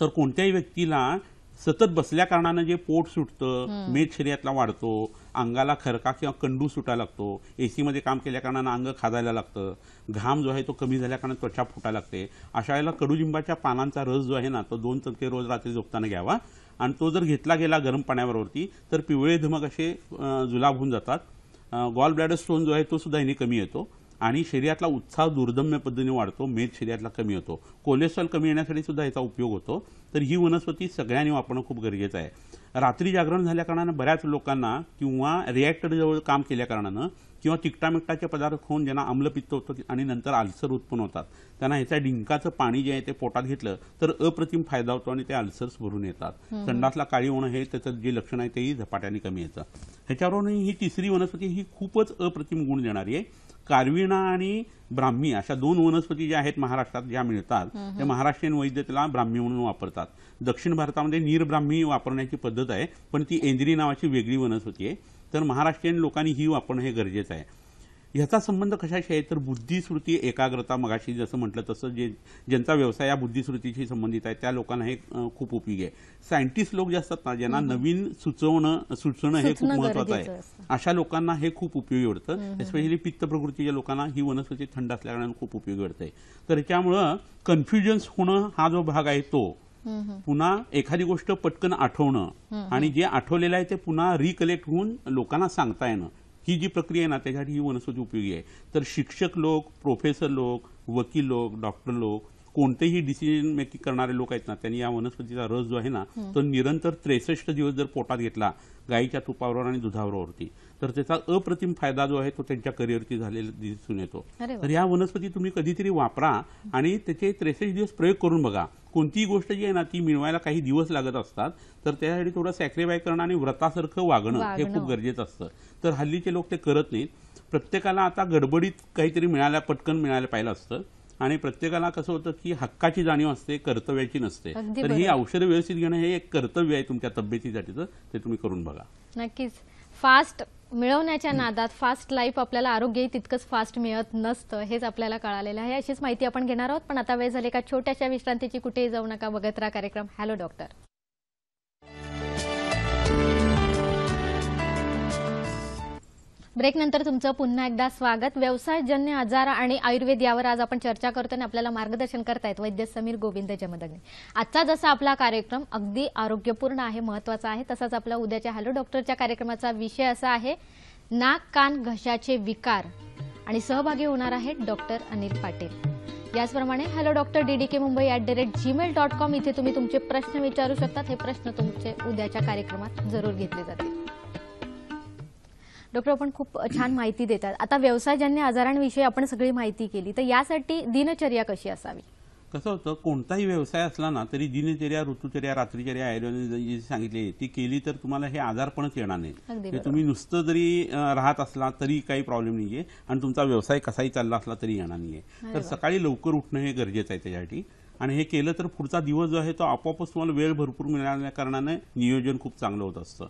तर कोणत्याही व्यक्तीला सतत बसल्या कारणानं जे पोट सुटतं मेद शरीरातला वाढतो अंगाला खरका किंवा कंडू सुटा लागतो ए सीमध्ये काम केल्याकारणानं अंग खाजायला लागतं घाम जो आहे तो कमी कारण त्वचा फुटा लागते अशा वेळेला कडुलिंबाच्या पानांचा रस जो आहे ना तो दोन चमके रोज रात्री झोपताना घ्यावा आणि तो जर घेतला गेला गरम पाण्याबरोबरती तर पिवळे धमक असे जुलाब होऊन जातात गॉल ब्लॅडर स्टोन जो आहे तो सुद्धा इने कमी येतो आणि शरीरातला उत्साह दुर्दम्य पद्धतीने वाढतो मेद शरीरातला कमी होतो कोलेस्ट्रॉल कमी येण्यासाठी सुद्धा याचा उपयोग होतो तर ही वनस्पती सगळ्यांनी वापरणं खूप गरजेचं आहे रात्री जागरण झाल्या कारणानं बऱ्याच लोकांना किंवा जवळ काम केल्या कारणानं किंवा तिकटामिकटाचे पदार्थ खाऊन ज्यांना आम्लपित्त होतं आणि नंतर आल्सर उत्पन्न होतात त्यांना ह्याच्या डिंकाचं पाणी जे आहे ते पोटात घेतलं तर अप्रतिम फायदा होतो आणि ते आल्सर भरून येतात संडासला काळी होणं हे त्याचं जे लक्षण आहे तेही झपाट्याने कमी येतं ह्याच्यावरून ही तिसरी वनस्पती ही खूपच अप्रतिम गुण देणारी आहे कारविणा आणि ब्राह्मी अशा दोन वनस्पती ज्या आहेत महाराष्ट्रात ज्या मिळतात त्या महाराष्ट्रीयन वैद्यतेला ब्राह्मी म्हणून वापरतात दक्षिण भारतामध्ये नीरब्राह्मी वापरण्याची पद्धत आहे पण ती एंद्री नावाची वेगळी वनस्पती आहे तर महाराष्ट्रीयन लोकांनी ही वापरणं हे गरजेचं आहे याचा संबंध कशाशी आहे तर बुद्धिस्मृती एकाग्रता मगाशी जसं म्हटलं तसं जे ज्यांचा व्यवसाय या बुद्धिस्मृतीशी संबंधित आहे त्या लोकांना हे खूप उपयोगी आहे सायंटिस्ट लोक जे असतात ना ज्यांना नवीन सुचवणं सुचणं हे खूप महत्वाचं आहे अशा लोकांना हे खूप उपयोगी वाढतं एस्पेशली पित्त प्रकृतीच्या लोकांना ही वनस्पती थंड असल्याकारणानं खूप उपयोगी पडतंय तर त्यामुळं कन्फ्युजन्स होणं हा जो भाग आहे तो पुन्हा एखादी गोष्ट पटकन आठवणं आणि जे आठवलेलं आहे ते पुन्हा रिकलेक्ट होऊन लोकांना सांगता येणं ही जी प्रक्रिया आहे ना त्याच्यासाठी ही वनस्पती उपयोगी आहे तर शिक्षक लोक प्रोफेसर लोक वकील लोक डॉक्टर लोक कोणतेही डिसिजन मेकिंग करणारे लोक आहेत ना त्यांनी या वनस्पतीचा रस जो आहे ना तो निरंतर त्रेसष्ट दिवस जर पोटात घेतला गायीच्या तुपावर आणि दुधावरती तर त्याचा अप्रतिम फायदा जो आहे तो त्यांच्या करिअरची झालेला दिसून येतो तर या वनस्पती तुम्ही कधीतरी वापरा आणि त्याचे त्रेसष्ट दिवस प्रयोग करून बघा कोणतीही गोष्ट जी आहे ना ती मिळवायला काही दिवस लागत असतात तर त्यासाठी थोडं सॅक्रिफाय करणं आणि व्रतासारखं वागणं हे खूप गरजेचं असतं तर हल्लीचे लोक ते करत नाहीत प्रत्येकाला आता गडबडीत काहीतरी मिळायला पटकन मिळायला पाहिलं असतं आणि प्रत्येकाला कसं होतं की हक्काची जाणीव असते कर्तव्याची नसते तर ही औषधं व्यवस्थित घेणं हे एक कर्तव्य आहे तुमच्या तब्येतीसाठीचं ते तुम्ही करून बघा नक्कीच फास्ट मिळवण्याच्या नादात फास्ट लाईफ आपल्याला आरोग्यही तितकंच फास्ट मिळत नसतं हेच आपल्याला कळालेलं आहे अशीच माहिती आपण घेणार आहोत पण आता वेळ झाली का छोट्याशा विश्रांतीची कुठेही जाऊ नका बघत राहा कार्यक्रम हॅलो डॉक्टर ब्रेक नंतर तुमचं पुन्हा एकदा स्वागत व्यवसायजन्य आजार आणि आयुर्वेद यावर आज आपण चर्चा करतो आणि आपल्याला मार्गदर्शन करतायत वैद्य समीर गोविंद जमदगणी आजचा जसा आपला कार्यक्रम अगदी आरोग्यपूर्ण आहे महत्वाचा आहे तसाच आपला उद्याच्या हॅलो डॉक्टरच्या कार्यक्रमाचा विषय असा आहे नाक कान घशाचे विकार आणि सहभागी होणार आहेत डॉक्टर अनिल पाटील याचप्रमाणे hello doctor D D K Mumbai at the rate Gmail dot com इथे तुम्ही तुमचे प्रश्न विचारू शकतात हे प्रश्न तुमचे उद्याच्या कार्यक्रमात जरूर घेतले जातील डॉक्टर आपण खूप छान माहिती देतात आता व्यवसायजन्य आजारांविषयी आपण सगळी माहिती केली तर यासाठी दिनचर्या कशी असावी कसं होतं कोणताही व्यवसाय असला ना तरी दिनचर्या ऋतुचर्या रात्रीचर्या आयुर्वेद जी सांगितली ती केली तर तुम्हाला हे आजारपणच येणार नाही तुम्ही नुसतं जरी राहत असला तरी काही प्रॉब्लेम नाही आहे आणि तुमचा व्यवसाय कसाही चालला असला तरी येणार नाही तर सकाळी लवकर उठणं हे गरजेचं आहे त्याच्यासाठी आणि हे केलं तर पुढचा दिवस जो आहे तो आपोआपच तुम्हाला वेळ भरपूर मिळाल्या कारणाने नियोजन खूप चांगलं होत असतं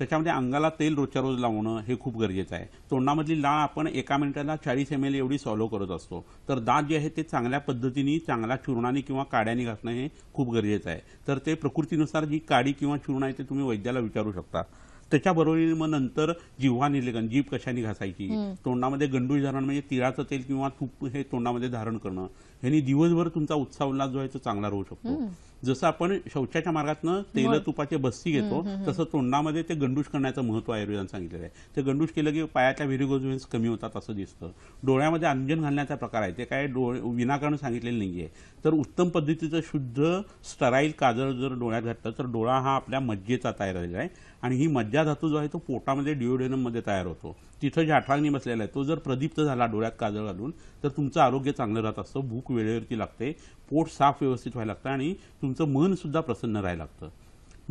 त्याच्यामध्ये अंगाला तेल रोजच्या रोज लावणं हे खूप गरजेचं आहे तोंडामधली लाळ आपण एका मिनिटाला चाळीस एम एल एवढी सॉलो करत असतो तर दात जे आहे ते चांगल्या पद्धतीने चांगल्या चुरणाने किंवा काड्याने घासणं हे खूप गरजेचं आहे तर ते प्रकृतीनुसार जी काडी किंवा चूर्ण आहे ते तुम्ही वैद्याला विचारू शकता त्याच्याबरोबर मग नंतर जिव्हा निलेखन जीभ कशाने घासायची तोंडामध्ये गंडूळ धारण म्हणजे तिळाचं तेल किंवा तूप हे तोंडामध्ये धारण करणं ह्यानी दिवसभर तुमचा उत्साह उल्लास जो आहे तो चांगला राहू शकतो जसं आपण शौचाच्या मार्गातनं तेल तुपाचे बस्ती घेतो तसं तोंडामध्ये ते गंडूश करण्याचं महत्व आयुर्वेदान सांगितलेलं आहे ते गंडूश केलं की पायाच्या व्हिरिगोज कमी होतात असं दिसतं डोळ्यामध्ये अंजन घालण्याचा प्रकार आहे ते काय डोळे विनाकारण सांगितलेलं नाही तर उत्तम पद्धतीचं शुद्ध स्टराईल काजळ जर डोळ्यात घातलं तर डोळा हा आपल्या मज्जेचा तयार झालेला आहे आणि ही मज्जाधातू जो आहे तो पोटामध्ये मध्ये तयार होतो तिथं जे आठांनी बसलेला आहे तो जर प्रदीप्त झाला डोळ्यात काजळ घालून तर तुमचं आरोग्य चांगलं राहत असतं भूक वेळेवरती लागते पोट साफ व्यवस्थित व्हायला लागतं आणि तुमचं मन सुद्धा प्रसन्न राहायला लागतं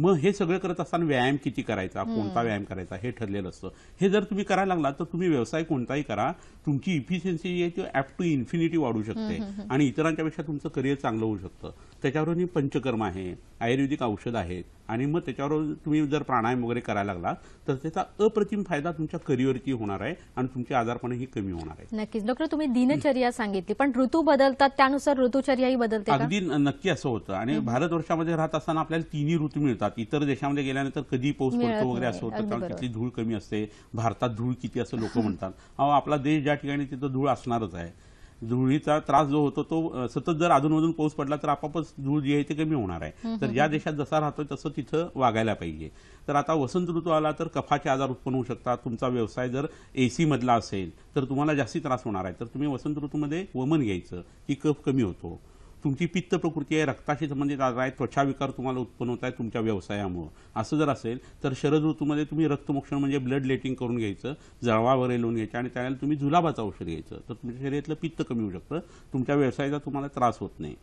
मग हे सगळं करत असताना व्यायाम किती करायचा कोणता व्यायाम करायचा हे ठरलेलं असतं हे जर तुम्ही करायला लागला तर तुम्ही व्यवसाय कोणताही करा तुमची इफिशियन्सी जी आहे ती ऍप टू इन्फिनिटी वाढू शकते आणि इतरांच्यापेक्षा तुमचं करिअर चांगलं होऊ शकतं त्याच्यावरून पंचकर्म आहे आयुर्वेदिक औषध आहेत आणि मग त्याच्यावर तुम्ही जर प्राणायाम वगैरे करायला लागला तर त्याचा अप्रतिम फायदा तुमच्या करिअरची होणार आहे आणि तुमची ही कमी होणार आहे नक्कीच डॉक्टर तुम्ही दिनचर्या सांगितली पण ऋतू बदलतात त्यानुसार ऋतूचर्याही बदलते अगदी नक्की असं होतं आणि भारत वर्षामध्ये राहत असताना आपल्याला तिन्ही ऋतू मिळतात इतर देशामध्ये गेल्यानंतर कधी पाऊस पडतो वगैरे असं होतं कारण तिथली धूळ कमी असते भारतात धूळ किती असं लोक म्हणतात अहो आपला देश ज्या ठिकाणी तिथं धूळ असणारच आहे धुळीचा त्रास जो होतो तो सतत जर अधूनमधून पाऊस पडला तर आपापच धूळ जी आहे ते कमी होणार आहे तर ज्या देशात जसा राहतोय तसं तिथं वागायला पाहिजे तर आता वसंत ऋतू आला तर कफाचे आजार उत्पन्न होऊ शकतात तुमचा व्यवसाय जर एसी मधला असेल तर तुम्हाला जास्ती त्रास होणार आहे तर तुम्ही वसंत ऋतूमध्ये वमन घ्यायचं की कफ कमी होतो तुमची पित्त प्रकृती आहे रक्ताशी संबंधित आजार आहे त्वचा विकार तुम्हाला उत्पन्न होत आहे तुमच्या व्यवसायामुळं असं जर असेल तर शरद ऋतूमध्ये तुम्ही रक्तमोक्षण म्हणजे ब्लड लेटिंग करून घ्यायचं जळवा वगैरे लावून घ्यायचं आणि त्यानंतर तुम्ही जुलाबाचं औषध घ्यायचं तर तुमच्या शरीरातलं पित्त कमी होऊ शकतं तुमच्या व्यवसायाचा तुम्हाला त्रास होत नाही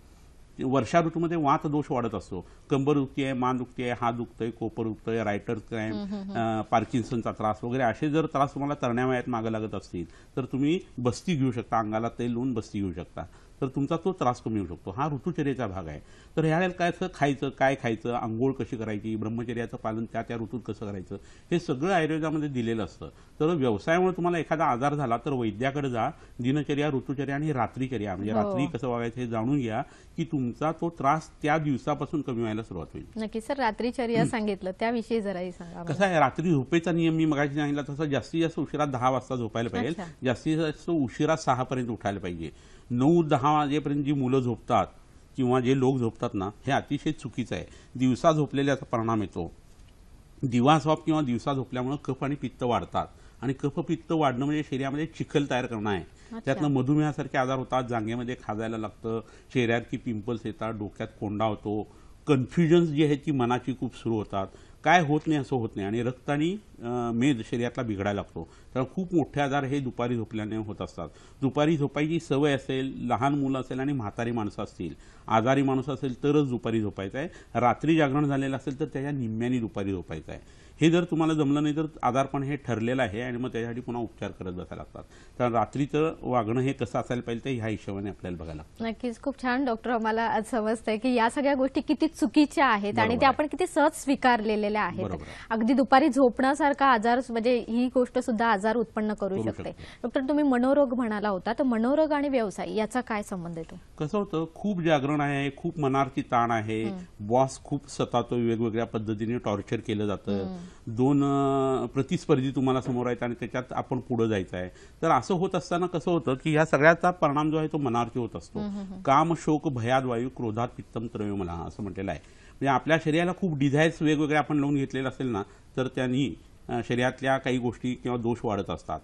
वर्षा ऋतूमध्ये वात दोष वाढत असतो कंबर दुखती आहे मान दुखती आहे हात दुखतोय कोपर आहे रायटर क्रॅम पार्किन्सनचा त्रास वगैरे असे जर त्रास तुम्हाला तरण्या वयात मागं लागत असतील तर तुम्ही बस्ती घेऊ शकता अंगाला तेल लावून बस्ती घेऊ शकता तर तुमचा तो त्रास कमी होऊ शकतो हा ऋतुचर्याचा भाग आहे तर ह्या काय खायचं काय खायचं आंघोळ कशी करायची ब्रह्मचर्याचं पालन त्या त्या ऋतूत कसं करायचं हे सगळं आयुर्वेदामध्ये दिलेलं असतं तर व्यवसायामुळे तुम्हाला एखादा आजार झाला तर वैद्याकडे जा दिनचर्या ऋतुचर्या आणि रात्रीचर्या म्हणजे हो. रात्री कसं वागायचं हे जाणून घ्या की तुमचा तो त्रास त्या दिवसापासून कमी व्हायला सुरुवात होईल नक्की सर रात्रीचर्या सांगितलं त्याविषयी जराही सांगा कसं आहे रात्री झोपेचा नियम मी मगाशी सांगितला तसं जास्तीत जास्त उशिरा दहा वाजता झोपायला पाहिजे जास्तीत जास्त उशिरा सहापर्यंत उठायला पाहिजे नऊ दहा वाजेपर्यंत जी मुलं झोपतात किंवा जे लोक झोपतात ना हे अतिशय चुकीचं आहे दिवसा झोपलेल्याचा परिणाम येतो दिवा किंवा दिवसा झोपल्यामुळे कफ आणि पित्त वाढतात आणि कफ पित्त वाढणं म्हणजे शरीरामध्ये चिखल तयार करणं आहे त्यातनं मधुमेहासारखे आजार होतात जांगेमध्ये खाजायला लागतं चेहऱ्यात की पिंपल्स येतात डोक्यात कोंडा होतो कन्फ्युजन्स जी आहेत ती मनाची खूप सुरू होतात काय होत नाही असं होत नाही आणि रक्त आणि मेद शरीरातला बिघडायला लागतो कारण खूप मोठे आजार हे दुपारी झोपल्याने होत असतात दुपारी झोपायची सवय असेल लहान मुलं असेल आणि म्हातारी माणसं असतील आजारी माणूस असेल तरच दुपारी झोपायचं आहे रात्री जागरण झालेलं असेल तर त्याच्या निम्म्याने दुपारी झोपायचं आहे हे जर तुम्हाला जमलं नाही तर पण हे ठरलेलं आहे आणि मग त्याच्यासाठी पुन्हा उपचार करत बसायला लागतात तर रात्रीचं वागणं हे कसं असायला पाहिजे ते ह्या हिशोबाने आपल्याला बघायला नक्कीच खूप छान डॉक्टर आम्हाला समजतंय की या सगळ्या गोष्टी किती चुकीच्या आहेत आणि त्या आपण किती सहज स्वीकारलेल्या आहेत अगदी दुपारी झोपण्यासारखा आजार म्हणजे ही गोष्ट सुद्धा आजार आजार उत्पन्न करू शकते डॉक्टर तुम्ही मनोरोग म्हणाला होता तर मनोरोग आणि व्यवसाय याचा काय संबंध येतो कसं होतं खूप जागरण आहे खूप मनारची ताण आहे बॉस खूप सतातो वेगवेगळ्या पद्धतीने टॉर्चर केलं जातं दोन प्रतिस्पर्धी तुम्हाला समोर आहेत आणि त्याच्यात आपण पुढे जायचं आहे तर असं होत असताना कसं होतं की ह्या सगळ्याचा परिणाम जो आहे तो मनावरती होत असतो काम शोक भयाद वायू क्रोधात पित्तम त्रय मला असं म्हटलेलं आहे म्हणजे आपल्या शरीराला खूप डिझायर्स वेगवेगळे आपण लावून घेतलेले असेल ना तर त्यांनी शरीरातल्या काही गोष्टी किंवा दोष वाढत असतात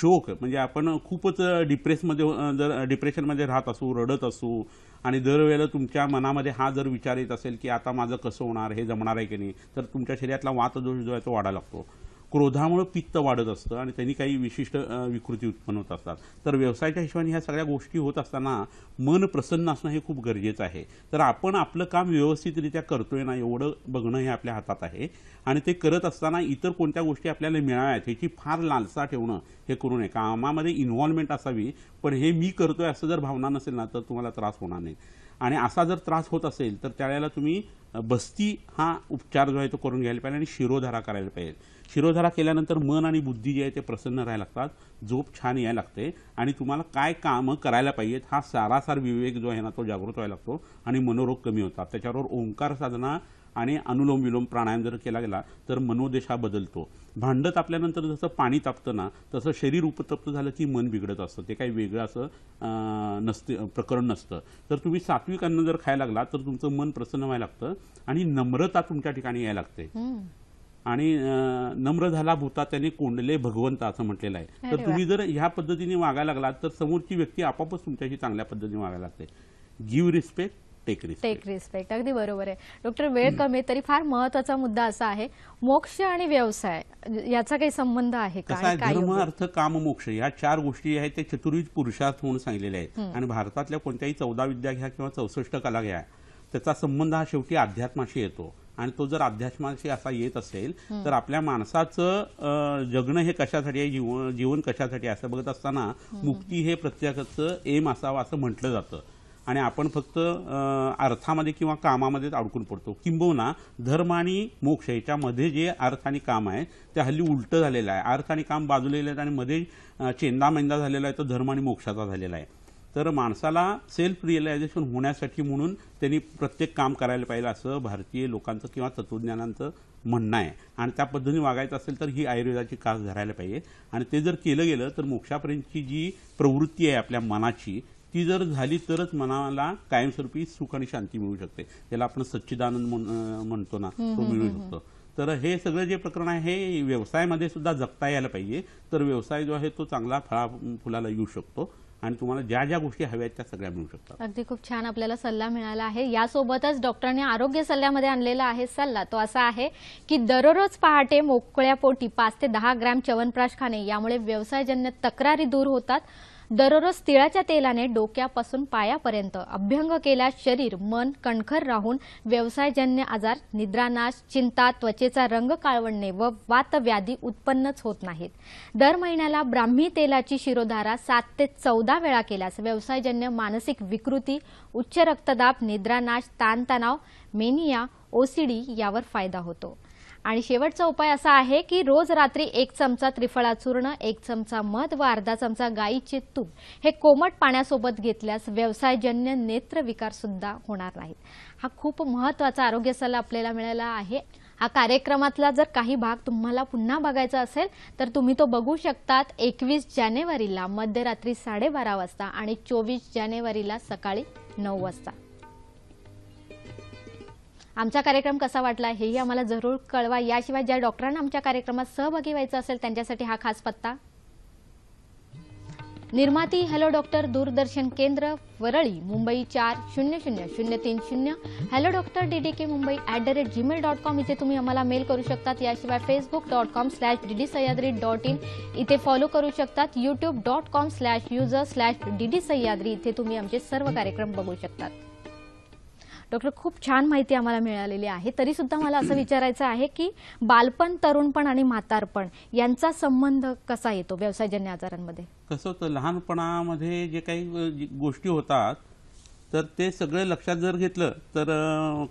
शोक म्हणजे आपण खूपच डिप्रेसमध्ये जर डिप्रेशनमध्ये राहत असू रडत असू आणि दरवेळेला तुमच्या मनामध्ये हा जर विचार येत असेल की आता माझं कसं होणार हे जमणार आहे की नाही तर तुमच्या शरीरातला वातदोष जो आहे तो वाढायला लागतो क्रोधामुळे पित्त वाढत असतं आणि त्यांनी काही विशिष्ट विकृती उत्पन्न होत असतात तर व्यवसायाच्या हिशोबाने ह्या सगळ्या गोष्टी होत असताना मन प्रसन्न असणं हे खूप गरजेचं आहे तर आपण आपलं काम व्यवस्थितरित्या करतोय ना एवढं बघणं हे आपल्या हातात आहे आणि ते करत असताना इतर कोणत्या गोष्टी आपल्याला मिळाव्यात ह्याची फार लालसा ठेवणं हे करू नये कामामध्ये इन्व्हॉल्वमेंट असावी पण हे मी करतोय असं जर भावना नसेल ना तर तुम्हाला त्रास होणार नाही आणि असा जर त्रास होत असेल तर त्यावेळेला तुम्ही बस्ती हा उपचार जो आहे तो करून घ्यायला पाहिजे आणि शिरोधारा करायला पाहिजे शिरोधारा केल्यानंतर मन आणि बुद्धी जे आहे ते प्रसन्न राहायला लागतात झोप छान यायला लागते आणि तुम्हाला काय काम करायला पाहिजेत हा सारासार विवेक जो आहे ना तो जागृत व्हायला लागतो आणि मनोरोग कमी होतात त्याच्याबरोबर ओंकार साधना आणि अनुलोम विलोम प्राणायाम जर केला गेला तर मनोदेश हा बदलतो भांड तापल्यानंतर जसं पाणी तापतं ना तसं शरीर उपतप्त झालं की मन बिघडत असतं ते काही वेगळं असं नसते प्रकरण नसतं तर तुम्ही सात्विक अन्न जर खायला लागला तर तुमचं मन प्रसन्न व्हायला लागतं आणि नम्रता तुमच्या ठिकाणी यायला लागते आणि नम्र झाला भूता त्याने कोंडले भगवंत असं म्हटलेलं आहे तर तुम्ही जर ह्या पद्धतीने वागायला लागलात तर समोरची व्यक्ती आपापच तुमच्याशी चांगल्या पद्धतीने वागायला लागते give respect take respect respect अगदी बरोबर आहे डॉक्टर वेळ कमी तरी फार महत्वाचा मुद्दा असा आहे मोक्ष आणि व्यवसाय याचा काही संबंध आहे का धर्म अर्थ काम मोक्ष या चार गोष्टी आहेत त्या चतुर्विध पुरुषार्थ म्हणून सांगलेल्या आहेत आणि भारतातल्या कोणत्याही चौदा विद्या घ्या किंवा चौसष्ट कला घ्या त्याचा संबंध हा शेवटी अध्यात्माशी येतो आणि तो जर अध्यात्माशी असा येत असेल तर आपल्या माणसाचं जगणं हे कशासाठी आहे जीवन जीवन कशासाठी असं बघत असताना मुक्ती हे प्रत्येकाचं एम असावं असं म्हटलं जातं आणि आपण फक्त अर्थामध्ये किंवा कामामध्येच अडकून पडतो किंबहुना धर्म आणि मोक्ष याच्यामध्ये जे अर्थ आणि काम आहे ते हल्ली उलटं झालेलं आहे अर्थ आणि काम बाजूलेलं आहे आणि मध्ये चेंदामेंदा झालेला आहे तो धर्म आणि मोक्षाचा झालेला आहे तर माणसाला सेल्फ रिअलायझेशन होण्यासाठी म्हणून त्यांनी प्रत्येक काम करायला पाहिजे असं भारतीय लोकांचं किंवा तत्वज्ञानांचं म्हणणं आहे आणि त्या पद्धतीने वागायचं असेल तर ही आयुर्वेदाची कास धरायला पाहिजे आणि ते जर केलं गेलं तर मोक्षापर्यंतची जी प्रवृत्ती आहे आपल्या मनाची ती जर झाली तरच मनाला कायमस्वरूपी सुख आणि शांती मिळू शकते त्याला आपण सच्चिदानंद म्हणतो ना तो मिळू शकतो तर हे सगळं जे प्रकरण आहे हे व्यवसायामध्ये सुद्धा जगता यायला पाहिजे तर व्यवसाय जो आहे तो चांगला फळा फुलाला येऊ शकतो आणि तुम्हाला ज्या ज्या गोष्टी हव्या त्या सगळ्या मिळू शकतात अगदी खूप छान आपल्याला सल्ला मिळाला आहे यासोबतच डॉक्टरने आरोग्य सल्ल्यामध्ये आणलेला आहे सल्ला तो असा आहे की दररोज पहाटे मोकळ्या पोटी पाच ते दहा ग्रॅम च्यवनप्राश खाणे यामुळे व्यवसायजन्य तक्रारी दूर होतात दररोज तिळाच्या तेलाने डोक्यापासून पायापर्यंत अभ्यंग केल्यास शरीर मन कणखर राहून व्यवसायजन्य आजार निद्रानाश चिंता त्वचेचा रंग काळवणणे व वातव्याधी उत्पन्नच होत नाहीत दर महिन्याला ब्राह्मी तेलाची शिरोधारा सात ते चौदा वेळा केल्यास व्यवसायजन्य मानसिक विकृती उच्च रक्तदाब निद्रानाश ताणतणाव मेनिया ओसीडी यावर फायदा होतो आणि शेवटचा उपाय असा आहे की रोज रात्री एक चमचा त्रिफळा चूर्ण एक चमचा मध व अर्धा चमचा गाईचे तूप हे कोमट पाण्यासोबत घेतल्यास व्यवसायजन्य विकार सुद्धा होणार नाहीत हा खूप महत्त्वाचा आरोग्य सल्ला आपल्याला मिळाला आहे हा कार्यक्रमातला जर काही भाग तुम्हाला पुन्हा बघायचा असेल तर तुम्ही तो बघू शकतात एकवीस जानेवारीला मध्यरात्री साडेबारा वाजता आणि चोवीस जानेवारीला सकाळी नऊ वाजता आमचा कार्यक्रम कसा वाटला हेही आम्हाला जरूर कळवा याशिवाय ज्या डॉक्टरांना आमच्या कार्यक्रमात सहभागी व्हायचं असेल त्यांच्यासाठी हा खास पत्ता निर्माती हॅलो डॉक्टर दूरदर्शन केंद्र वरळी मुंबई चार शून्य शून्य शून्य तीन शून्य hello doctor D D K Mumbai at the rate Gmail dot com इथे तुम्ही आम्हाला मेल करू शकतात याशिवाय Facebook dot com slash D D Sahyadri dot in इथे फॉलो करू शकतात YouTube dot com slash user slash D D Sahyadri इथे तुम्ही आमचे सर्व कार्यक्रम बघू शकतात डॉक्टर खूप छान माहिती आम्हाला मिळालेली आहे तरी सुद्धा मला असं विचारायचं आहे की बालपण तरुणपण आणि म्हातारपण यांचा संबंध कसा येतो व्यवसायजन्य आजारांमध्ये कसं होतं लहानपणामध्ये जे काही गोष्टी होतात तर ते सगळे लक्षात जर घेतलं तर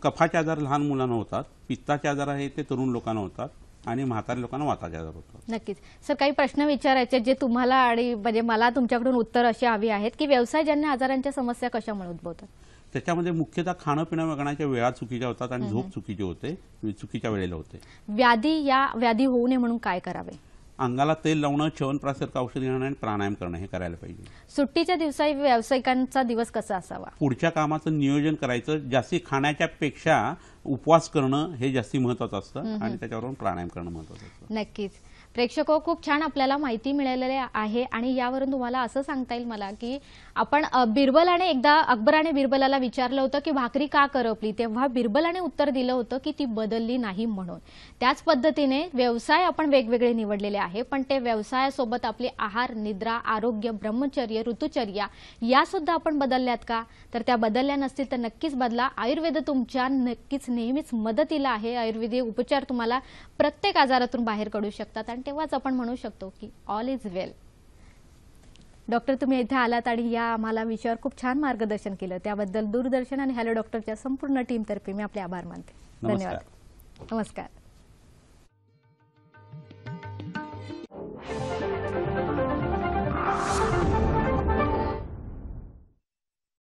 कफाचे आजार लहान मुलांना होतात पित्ताचे आजार आहे ते तरुण लोकांना होतात आणि म्हातारे लोकांना वाताचे आजार होतात नक्कीच सर काही प्रश्न विचारायचे जे तुम्हाला आणि म्हणजे मला तुमच्याकडून उत्तर अशी हवी आहेत की व्यवसायजन्य आजारांच्या समस्या कशामुळे उद्भवतात त्याच्यामध्ये मुख्यतः खाणं पिणं वगैरेच्या वेळा चुकीच्या होतात आणि झोप चुकीचे होते चुकीच्या वेळेला होते व्याधी या व्याधी होऊ नये म्हणून काय करावे अंगाला तेल लावणं चवनप्रासारखं औषध घेणं आणि प्राणायाम करणं हे करायला पाहिजे सुट्टीच्या दिवसा व्यावसायिकांचा दिवस कसा असावा पुढच्या कामाचं नियोजन करायचं जास्ती खाण्याच्या पेक्षा उपवास करणं हे जास्ती महत्वाचं असतं आणि त्याच्यावरून प्राणायाम करणं महत्वाचं असतं नक्कीच प्रेक्षक हो, खूप छान आपल्याला माहिती मिळालेली आहे आणि यावरून तुम्हाला असं सांगता येईल मला की आपण बिरबलाने एकदा अकबराने बिरबलाला विचारलं होतं की भाकरी का करपली तेव्हा बिरबलाने उत्तर दिलं होतं की ती बदलली नाही म्हणून त्याच पद्धतीने व्यवसाय आपण वेगवेगळे निवडलेले आहे पण ते व्यवसायासोबत आपले आहार निद्रा आरोग्य ब्रह्मचर्य ऋतुचर्या या सुद्धा आपण बदलल्यात का तर त्या बदलल्या नसतील तर नक्कीच बदला आयुर्वेद तुमच्या नक्कीच नेहमीच मदतीला आहे आयुर्वेदिक उपचार तुम्हाला प्रत्येक आजारातून बाहेर काढू शकतात आणि तेव्हाच आपण म्हणू शकतो की ऑल इज वेल डॉक्टर तुम्ही इथे आलात आणि या आम्हाला विषयावर खूप छान मार्गदर्शन केलं त्याबद्दल दूरदर्शन आणि हॅलो डॉक्टरच्या संपूर्ण टीमतर्फे मी आपले आभार मानते धन्यवाद नमस्कार